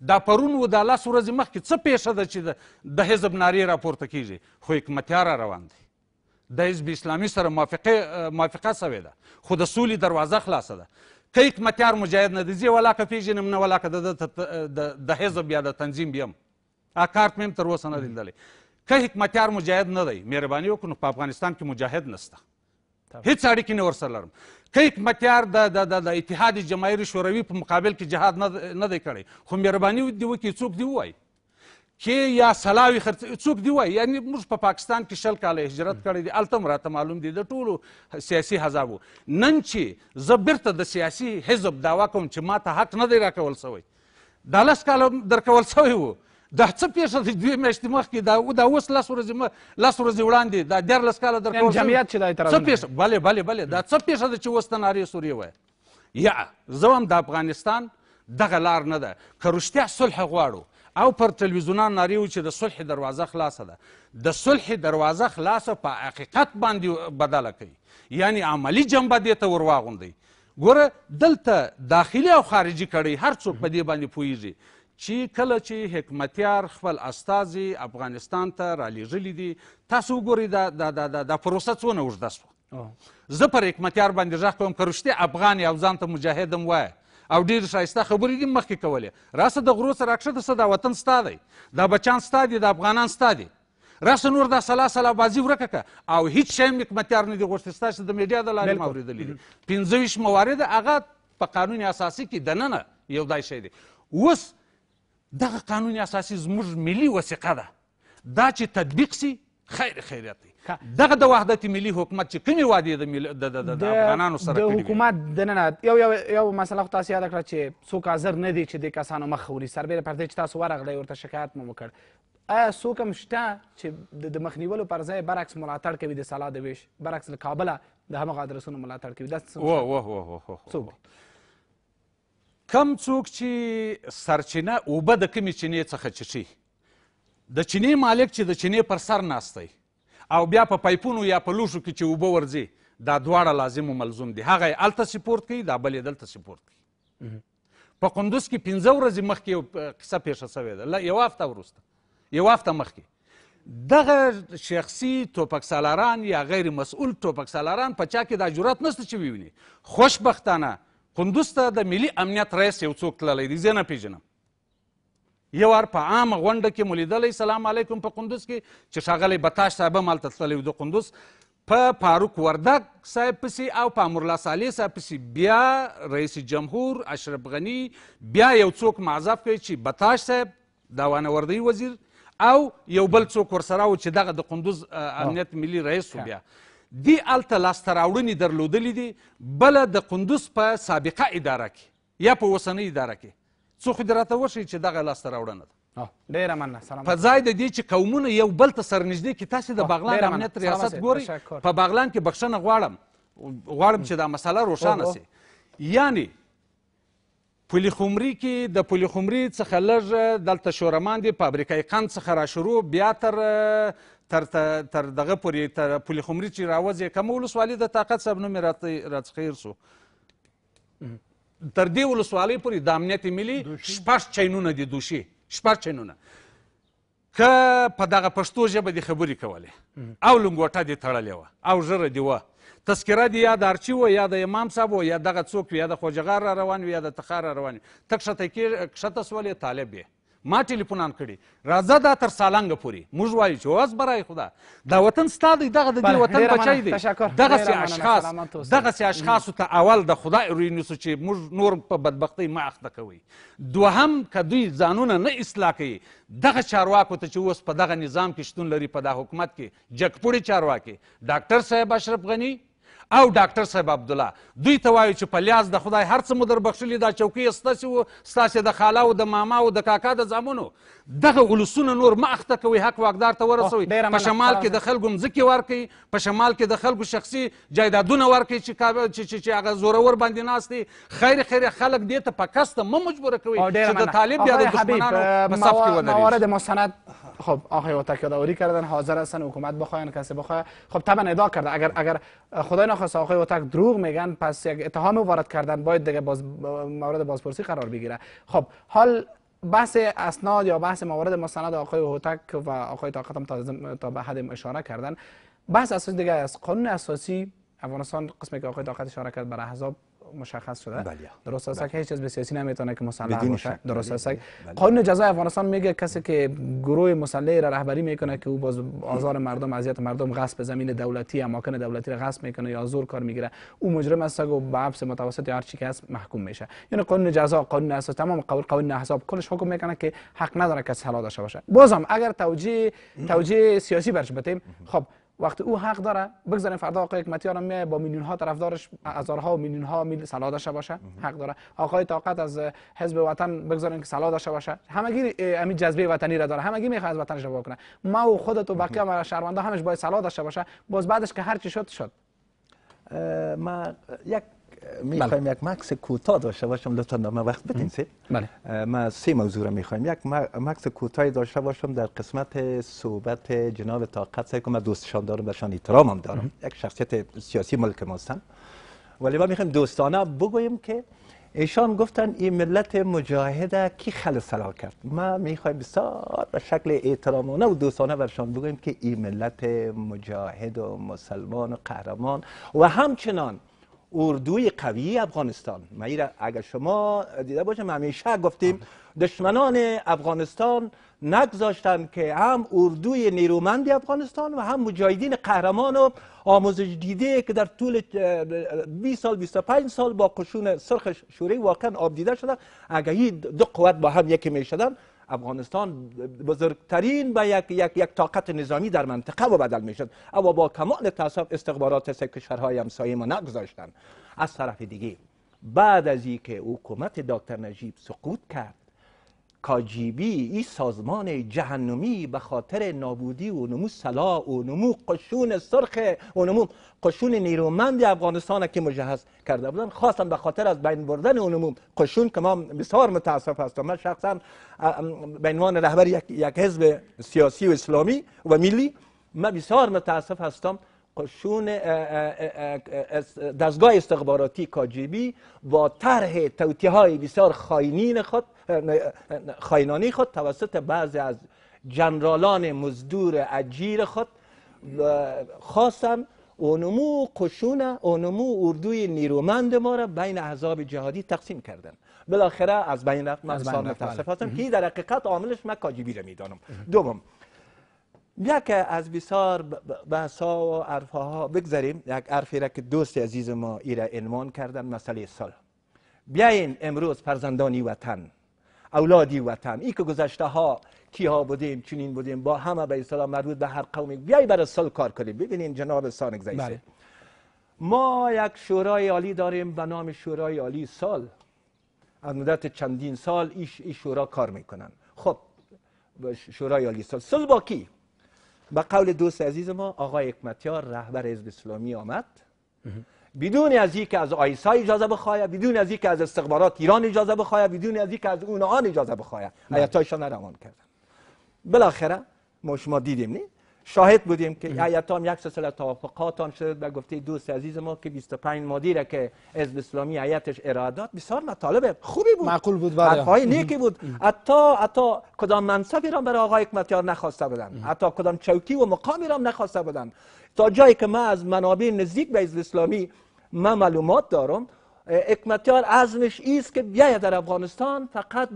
دا پرون و دا لس ورځې مخکې څه پیښه ده چې د حزب نارې راپورته کیږي خو حکمتیار روان دی د حزب اسلامي سره موافقه موافقه سوې ده خو د سولې دروازه خلاصه ده که حکمتیار مجاهد نه دی زه یې ولاکه پېژنم نه ولاکه د د حزب یا د تنظیم بیم هغه کارت مې هم تر اوسه نه دی لیدلی که حکمتیار مجاهد نه دی مهرباني وکړو نو په افغانستان کې مجاهد نسته هیڅ اړیکې نه ورسره لرم که متیار د د د اتحاد جماهیر شوروي په مقابل کې جهاد نه دی کړی خو مهرباني دې وکړي څوک دې ووایي کې یا سلاوي خرڅ څوک دی وای یعنی موږ په پا پاکستان کې شل کاله هجرت کړی دی الته مراته معلوم دی د ټولو سیاسي حزبو نن چې زبرته د سیاسي حزب داوا کوم چې ما ته حق نه دی راکول سوی دا لس کاله درکول سوی وو دا څه پیښه ده دوې میاشتې مخکې دا دا اوس لس ورځې لس ورځې وړاندې دا دیارلس کاله درته جمعیت چې دا اعتراض څه پیښه بله بله بله دا څه پیښه ده چې اوس ته نارې سورې وایه یا زه هم د افغانستان دغه لار نه ده که رښتیا صلح غواړو او پر تلویزیونان نارې و چې د صلح دروازه خلاصه ده د صلح دروازه خلاصه په حقیقت باندې بدله کوي یعنی عملی جنبه دې ته ور واغوندئ ګوره دلته داخلي او خارجي کړی هر څوک په دې باندې پوهیږي چې کله چې حکمتیار خپل استازي افغانستان ته رالیږلي دي تاسو وګورئ دا دا دا دا, دا پروسه څونه اوږده شوه زه پر حکمتیار باندې غږ کوم که رښتیا افغان او ځان ته مجاهد هم وایه او ډیر شایسته خبرې دي مخکې کولې راسه د غرو سره راکښته سه دا وطن ستا دی دا بچان ستا دي د افغانان ستا دي راسه نور دا سلا سلا بازي ورکه که او هیڅ شی هم حکمتیار نه دي غوښتې ستا چې د میډیا د لارې م اورېدلي دي پنځه ویشت موارد هغه په قانون اساسي کې دننه یو دای شی دی اوس دغه قانون اساسي زموږ ملي وثیقه ده دا چې تطبیق سي خیر خیریت دی دغه د وحدت ملي حکومت چې کومې وعدې د افغانانو سره د حکومت دننه یو یو یو مسله خو تاسو یاد کړه چې څوک حاضر نه دی چې د کسانو مخ ونی سربیره پر دې چې تاسو ورغلی ورته شکایت مو وکړ آیا څوک هم شته چې د مخنیولو پر ځای برعکس ملاتړ کوي د سلا د ویش برعکس له کابله د همغه ادرسونو ملاتړ کوي دا وه وه وه وه څوک کم څوک چې سرچینه اوبه د کومې چینې څخه چټي د چینې مالک چې د چینې پر سر ناستی او بیا په پایپونو یا په لوښو کې چې اوبه ورځي دا دواړه لازم و ملزوم دي هغه یې هلته سپورت کوي دا بل یې دلته سپورت کوي په قندوز کې پنځه ورځې مخکې یو قصه پیښه سوې ده یوه هفته وروسته یوه هفته مخکې دغه شخصي توپک سالاران یا غیر مسؤل توپک سالاران په چا کې دا جرات نسته چې وویني خوشبختانه کندوز ته د ملي امنیت رئیس یو څوک تللی دی زه نه پیژنم یو وار په عامه غونډه کې مو لیدلی سلام علیکم په کندوز کې چې ښاغلی بتاش صاحب هم هلته تللی د کندوز په فاروق وردک صاحب پسې او په امرالله صالح صاحب پسې بیا رئیس جمهور اشرف غني بیا یو څوک معذف کوي چې بتاش صاحب داوانوردی وزیر او یو بل څوک ورسره و چې دغه د قندوز امنیت ملي رئیس و بیا دی الته لاسته راوړنې درلودلې دي بله د قندوز په سابقه اداره کې یا په اوسنۍ اداره کې څو خو دې راته وښیي چې دغه لاسته راوړنه ده ډیره مننه سلام په ځای د دې چې قومونه یو بل ته سرنږدې کې تاسې د بغلان امنیت ریاست ګورئ په بغلان کې بخښنه غواړم غواړم چې دا مسله روښانه سي یعنی پولیخومري کې د پولیخومري څخه لږ دلته شورمان دی فابریکه قند څخه را شروع بیا تر تر تر دغه پورې تر پولې خمري چې راوځي کومه ولسوالي د طاقت صاحب نوم یې راڅخه هیر سو تر دې ولسوالۍ پورې د امنیت ملي شپږ چینونه دي دوشي شپږ چینونه که په دغه پښتو ژبه دې خبرې کولې او لنګوټه دې تړلې وه او ژره دې وه تذکره دی یا د ارچی و یا د امام صاحب و یا دغه څوک یا د خوجغار را روان وي یا د تخار را روان وي ته کښته کښته سولې طالب یې ما ټلیفونان کړي راځه دا تر سالنګه پورې موږ وایو چې اوس برای خدا دا وطن ستا دی دغه د دې وطن بچی دی دغسې اشخاص دغسې اشخاصو ته اول د خدای رینیسو چې موږ نور په بدبختۍ مه اخته کوئ دوهم که دوی ځانونه نه اصلاح کوي دغه چارواکو ته چې اوس په دغه نظام کې شتون لري په دا حکومت کې جګپوړي چارواکي ډاکټر صاحب اشرف غني او ډاکټر صاحب عبدالله دوی ته وایو چې په لیاز د خدای هر څه مو در بخښلي دا چوکۍ ستاسې وو ستاسې د خاله او د ماما او د کاکا د زامنو دغه ولسونه نور مه اخته کوئ حق واکدار ته ورسوئ په شمال کې د خلکو مځکې ورکوي په شمال کې د خلکو شخصي جایدادونه ورکوي چې چې هغه زورور باندې ناست دي خیر خیر خلک دې ته په کسته مه مجبوره کوئ چې د طالب یا د دشمنانو په صف کې ودرېږي مستند خب آقای اوتکیاداری کردن حاضر هستن حکومت بخواین کسی بخواه خب طبعا ادعا کرده اگر اگر خدای شاخص آقای اوتک دروغ میگن پس یک اتهام وارد کردن باید دیگه باز مورد بازپرسی قرار بگیره خب حال بحث اسناد یا بحث موارد مستند آقای هوتک و آقای طاقتم تا تا به حد اشاره کردن بحث اساس دیگه از قانون اساسی افغانستان قسمی که آقای طاقت اشاره کرد بر احزاب مشخص شده بله. درست است که بله. هیچ به سیاسی نمیتونه که مسلح باشه درست است قانون بله. جزای افغانستان میگه کسی که گروه مسلح را رهبری میکنه که او باز آزار مردم اذیت مردم غصب زمین دولتی اماکن دولتی را غصب میکنه یا زور کار میگیره او مجرم است و به حبس متوسط یا هر چی که هست محکوم میشه یعنی قانون جزا قانون اساس تمام قانون حساب کلش حکم میکنه که حق نداره کسی حلال داشته باشه بازم اگر توجیه توجیه سیاسی برش بتیم خب وقتی او حق داره بگذاریم فردا آقای حکمتیار هم با میلیون ها طرفدارش هزارها و میلیون ها میل سلا داشته باشه حق داره آقای طاقت از حزب وطن بگذاریم که سلا داشته باشه همگی همین جذبه وطنی را داره همگی میخواد از وطنش کنه ما و خودت و بقیه ما شهروندا همش باید سلا داشته باشه باز بعدش که هر چی شد شد ما یک میخوایم بله. یک مکس کوتاه داشته باشم لطفا ما وقت بدین سی بله. ما سی موضوع رو میخوایم یک مکس کوتاهی داشته باشم در قسمت صحبت جناب طاقت که کنم دوستشان دارم برشان احترامم هم دارم یک شخصیت سیاسی ملک ماستن ولی ما میخوایم دوستانه بگوییم که ایشان گفتن این ملت مجاهده کی خل سلا کرد ما میخوایم بسیار به شکل احترامانه و دوستانه برشان بگوییم که این ملت مجاهد و مسلمان و قهرمان و همچنان اردوی قوی افغانستان ما اگر شما دیده ما همیشه گفتیم دشمنان افغانستان نگذاشتن که هم اردوی نیرومند افغانستان و هم مجاهدین قهرمان و آموزش دیده که در طول 20 سال 25 سال با قشون سرخ شوری واقعا آب دیده شدن اگر این دو قوت با هم یکی می افغانستان بزرگترین به یک, یک, یک طاقت نظامی در منطقه و بدل می شد اما با کمال تاسف استخبارات سه کشورهای همسایه ما نگذاشتن از طرف دیگه بعد از اینکه حکومت دکتر نجیب سقوط کرد کاجیبی این سازمان جهنمی به خاطر نابودی و نمو سلا و نمو قشون سرخ و نمو قشون نیرومند افغانستان که مجهز کرده بودن خواستم به خاطر از بین بردن و نمو قشون که ما بسیار متاسف هستم من شخصا به عنوان رهبر یک،, یک حزب سیاسی و اسلامی و ملی من بسیار متاسف هستم قشون دستگاه استخباراتی کاجیبی با طرح توتیه های بسیار خود خاینانی خود توسط بعضی از جنرالان مزدور اجیر خود خواستن اونمو قشون اونمو اردوی نیرومند ما را بین احزاب جهادی تقسیم کردن بالاخره از بین رفت من هستم بله. که در حقیقت عاملش من کاجیبی را میدانم دوم بیا که از بسار بحثا و عرفه ها بگذاریم یک عرفی را که دوست عزیز ما ایره انمان کردن مسئله سال بیاین امروز فرزندانی وطن اولادی وطن ای که گذشته ها ها بودیم چنین بودیم با همه به سال مربوط به هر قومی بیای برای سال کار کنیم ببینین جناب سانک زیسه بله. ما یک شورای عالی داریم به نام شورای عالی سال از مدت چندین سال این شورا کار میکنن خب شورای عالی سال سال با کی به قول دوست عزیز ما آقای حکمتیار رهبر حزب اسلامی آمد بدون از که از آیسا اجازه بخواد بدون از که از استخبارات ایران اجازه بخواد بدون از که از اون آن اجازه بخواید بله. آیتاشان روان کردن بالاخره ما شما دیدیم نه شاهد بودیم که هم یک سلسله توافقات هم شد و گفته دوست عزیز ما که 25 مادی را که از اسلامی ایتش ارادات داد بسیار مطالب خوبی بود معقول بود بله نیکی بود حتی حتی کدام منصبی را برای آقای حکمتیار نخواسته بودن حتی کدام چوکی و مقامی را نخواسته بودن تا جایی که من از منابع نزدیک به اسلامی من معلومات دارم اکمتیار عزمش ایست که بیاید در افغانستان فقط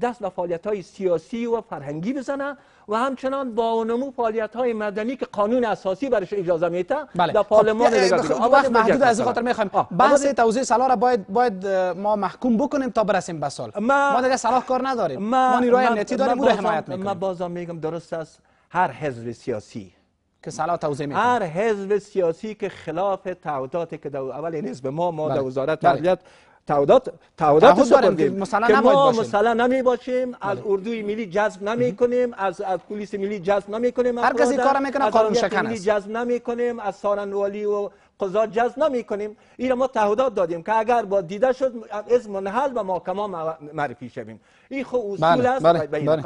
دست به فعالیت های سیاسی و فرهنگی بزنه و همچنان با اونمو فعالیت های مدنی که قانون اساسی برش اجازه میته بله. در خب، پارلمان خب، وقت محدود از خاطر میخوایم بعضی توزیع سلا را باید باید ما محکوم بکنیم تا برسیم به سال ما, ما دیگه سلاح کار نداریم ما, نیروی امنیتی داریم او را حمایت میکنیم من بازم میگم درست است هر حزب سیاسی که صلاح توزیع میکنه هر حزب سیاسی که خلاف تعهداتی که در اول این حزب ما ما بله. در وزارت بله. تعودات تعهدات تعهدات داریم مثلا که ما مثلا نمی باشیم از بله. اردوی ملی جذب نمی کنیم از از پلیس ملی جذب نمی کنیم هر کسی کار میکنه قانون جذب نمی کنیم از سارنوالی و قضا جذب نمی کنیم این ما تعهدات دادیم که اگر با دیده شد از منحل و محکما معرفی شویم این خو خب اصول است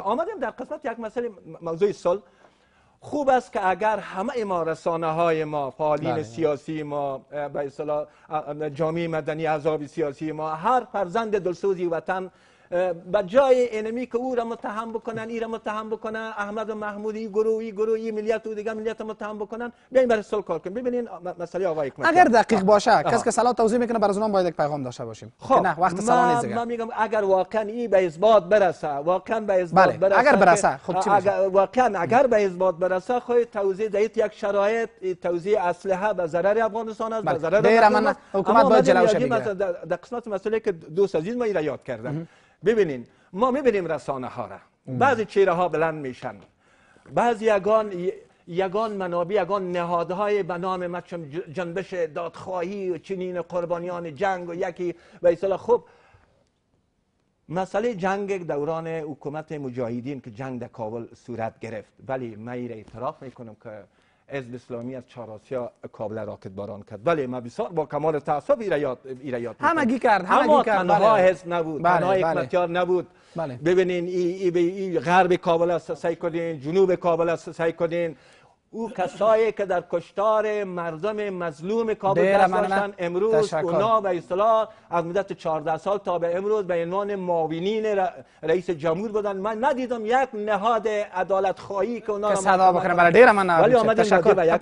آمدیم در قسمت یک مسئله موضوع سال. خوب است که اگر همه ما رسانه های ما فعالین بله. سیاسی ما به اصطلاح جامعه مدنی عذاب سیاسی ما هر فرزند دلسوزی وطن و جای انمی که او را متهم بکنن ای را متهم بکنن احمد و محمودی گروهی گروهی ملیت و دیگه ملیت متهم بکنن بیاین برای صلح کار کنیم ببینین مسئله آقای حکمت اگر دقیق باشه کس که سلام توضیح میکنه برای باید یک پیغام داشته باشیم خب نه وقت سلام نیست من میگم اگر واقعا این به اثبات برسه واقعا به اثبات بله، برسه اگر برسه خب چی اگر واقعا اگر به اثبات برسه خود خب توزیع دهید یک شرایط توزیع اسلحه به ضرر افغانستان است به بله. ضرر حکومت باید جلوش بگیره در قسمت مسئله که دوست عزیز ما یاد کردن ببینین ما میبینیم رسانه ها را بعضی چهره ها بلند میشن بعضی یگان یگان منابع یگان نهادهای به نام مثلا جنبش دادخواهی و چنین قربانیان جنگ و یکی و اصلا خب مسئله جنگ دوران حکومت مجاهدین که جنگ در کابل صورت گرفت ولی من اعتراف میکنم که از اسلامی از چهار آسیا کابل راکت باران کرد ما بسیار با کمال تاسف ایرایات یاد همگی کرد همگی کرد تنها بله. حزب نبود بله. تنها بله. حکمتیار نبود بله. ببینین ای, ای, غرب کابل است سعی کنین جنوب کابل است سعی کنین او کسایی که در کشتار مردم مظلوم کابل دست داشتن امروز تشکر. اونا به اصطلاح از مدت 14 سال تا به امروز به عنوان معاونین رئیس جمهور بودن من ندیدم یک نهاد عدالت خواهی که اونا را بکنه برای دیر من ولی تشکر.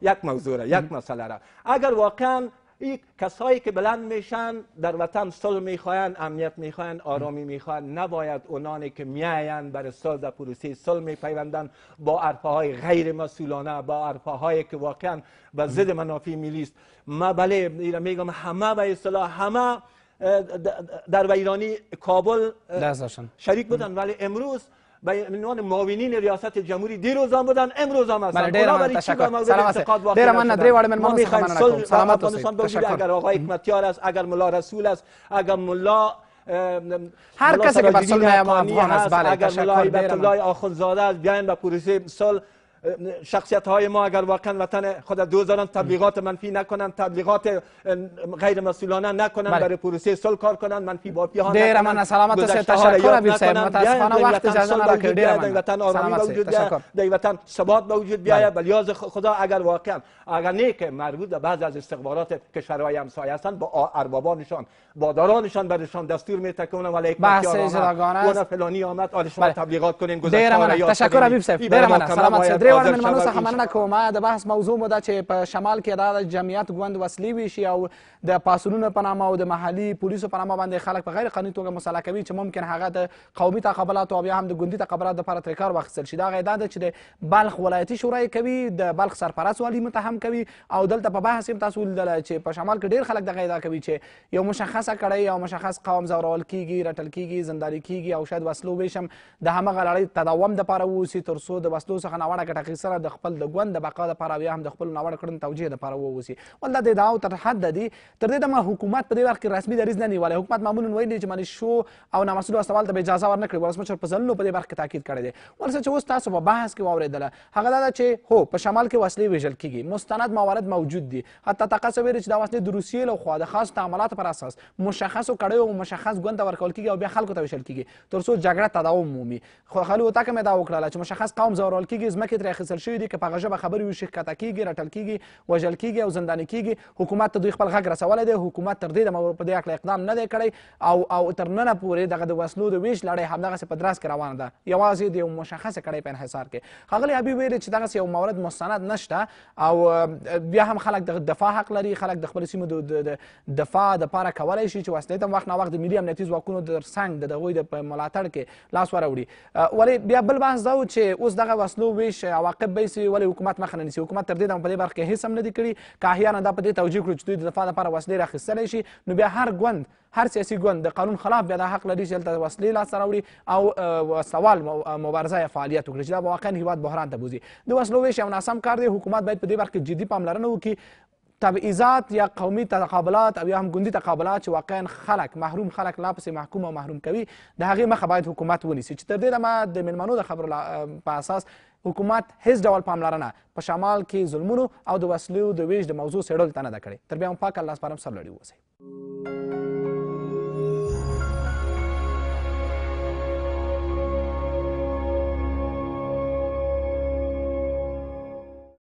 یک, یک موضوع یک مسئله را اگر واقعا کسهایی کسایی که بلند میشن در وطن صلح میخواین امنیت میخواین آرامی میخواین نباید اونانی که میاین برای در پروسی صلح میپیوندن با عرفه های غیر مسئولانه با عرفه هایی که واقعا و ضد منافع ملی است ما بله میگم همه به اصطلاح همه در ویرانی کابل شریک بودن ولی امروز به عنوان معاونین ریاست جمهوری دیروز هم بودن امروز هم هستن بله، برای تشکر سلامت دیر من ندری وارد من میخوایم سلامت باشید اگر آقای حکمتیار است اگر ملا رسول است اگر ملا هر کسی که بر صلح افغان است بله تشکر دیر الله آخوندزاده است بیاین به پروسه صلح شخصیت های ما اگر واقعا وطن خود دوزاران دارن تبلیغات منفی نکنن تبلیغات غیر مسئولانه نکنن بله. برای پروسه صلح کار کنن منفی باپی ها دیر من سلامت سه تشکر می صاحب متاسفانه وقت اجازه نداره دیر من وطن آرامی به وجود بیاد در وطن ثبات به وجود بیاید بل بله. یاز خدا اگر واقعا اگر نه که مربوط به بعض از استخبارات کشورهای همسایه هستند با اربابانشان بادارانشان برشان دستور می تکونن ولی بحث اجرا فلانی آمد آره بله. شما تبلیغات کنین گذشته تشکر حبیب صاحب دیر من سلامت غواړم منمنو څخه مننه کوم د بحث موضوع مو ده چې په شمال کې دا جمعیت ګوند وسلې ویشي او د پاسونونو په نامه او د محلي پولیسو په نامه باندې خلک په غیر قانوني توګه مصالحه کوي چې ممکن هغه د قومي تقابلات او بیا هم د ګوندي تقابلات لپاره ترې کار واخیستل شي دا غیدا ده چې د بلخ ولایتي شورای کوي د بلخ سرپرست والي متهم کوي او دلته په بحث هم تاسو ولیدل چې په شمال کې ډیر خلک د غیدا کوي چې یو مشخصه کړی یو مشخص قوم زورول کیږي رټل کیږي زندانی کیږي او شاید وسلو ویشم د همغه لړۍ تداوم د لپاره ووسي تر څو د وسلو څخه ناوړه ګټه هغې سره د خپل د ګوند د بقا لپاره او یا هم د خپلو ناوړه کړنو توجیه دپاره واوسي ول دا د ادعاو تر حده دي تر دې دمه حکومت په دې برخه کې رسمي دریځ نه نیولی حکومت معمولا ویلي چې معنې شو او نامسؤلو استوال ته به اجازه ورنه کړي ولسمشر په ځلنو په دې برخه کې تاکید کړی دی ول څه چې اوس تاسو په بحث کې واورېدله هغه دا ده چې هو په شمال کې وسلې وژل کېږي مستند موارد موجود دي حتی طاقت څه ویلي چې دا وسلې د روسیې له خوا د خاصو تعاملاتو پر اساس مشخصو کړیو او مشخص ګوند ته ورکول کېږي او بیا خلکو ته ویشل کېږي تر څو جګړه تداوم مومي خو خلکو ته مې دا وکړله چې مشخص قوم ځورول کېږي ځمکې ترې اخیستل شوي دي که په هغه ژبه خبرې وشي ښکته کېږي رټل کېږي وژل کېږي او زنداني کېږي حکومت ته دوی خپل غږ رسولی دی حکومت تر دې دمه په دې هکله اقدام نه دی کړی او او تر ننه پورې دغه د وسلو د ویش لړۍ همدغسې په دراز کې روانه ده یوازې د یو مشخصه کړۍ په انحصار کې ښاغلی ابي ویلې چې دغسې یو مورد مستند نشته او بیا هم خلک د دفاع حق لري خلک د خپلو سیمو د دفاع دپاره کولی شي چې وسلې ته وخت نه وخت د ملي امنیتي ځواکونو تر څنګ د دغوی د ملاتړ کې لاس واړوي ولې بیا بل بحث دا و چې اوس دغه وسلو ویش عواقب به یې سوي ولې حکومت مخه نه نیسي حکومت تر دې دمه په دې برخه کې هېڅ هم نه دي کړي که احیانا دا په دې توجیه کړو چې دوی د دفاع لپاره وسلې راخیستلی شي نو بیا هر ګوند هر سیاسي ګوند د قانون خلاف بیا دا حق لري چې هلته وسلې لاسته راوړي او وسلوال مبارزه یا فعالیت وکړي چې دا به واقعا هیواد بحران ته بوځي د وسلو ویش یو ناسم کار دی حکومت باید په دې برخه کې جدي پاملرنه وکړي تبعیضات یا قومي تقابلات او یا هم ګوندي تقابلات چې واقعا خلک محروم خلک لا پسې محکوم او محروم کوي د هغې مخه باید حکومت ونیسي چې تر دې دمه د میلمنو د خبرو په اساس حکومت هیڅ ډول پاملرنه په شمال کې ظلمونو او د وسلو د ویش د موضوع څېړلو ته نه ده کړې تر بیا هم پاک الله سپارم سرلوړي اوسئ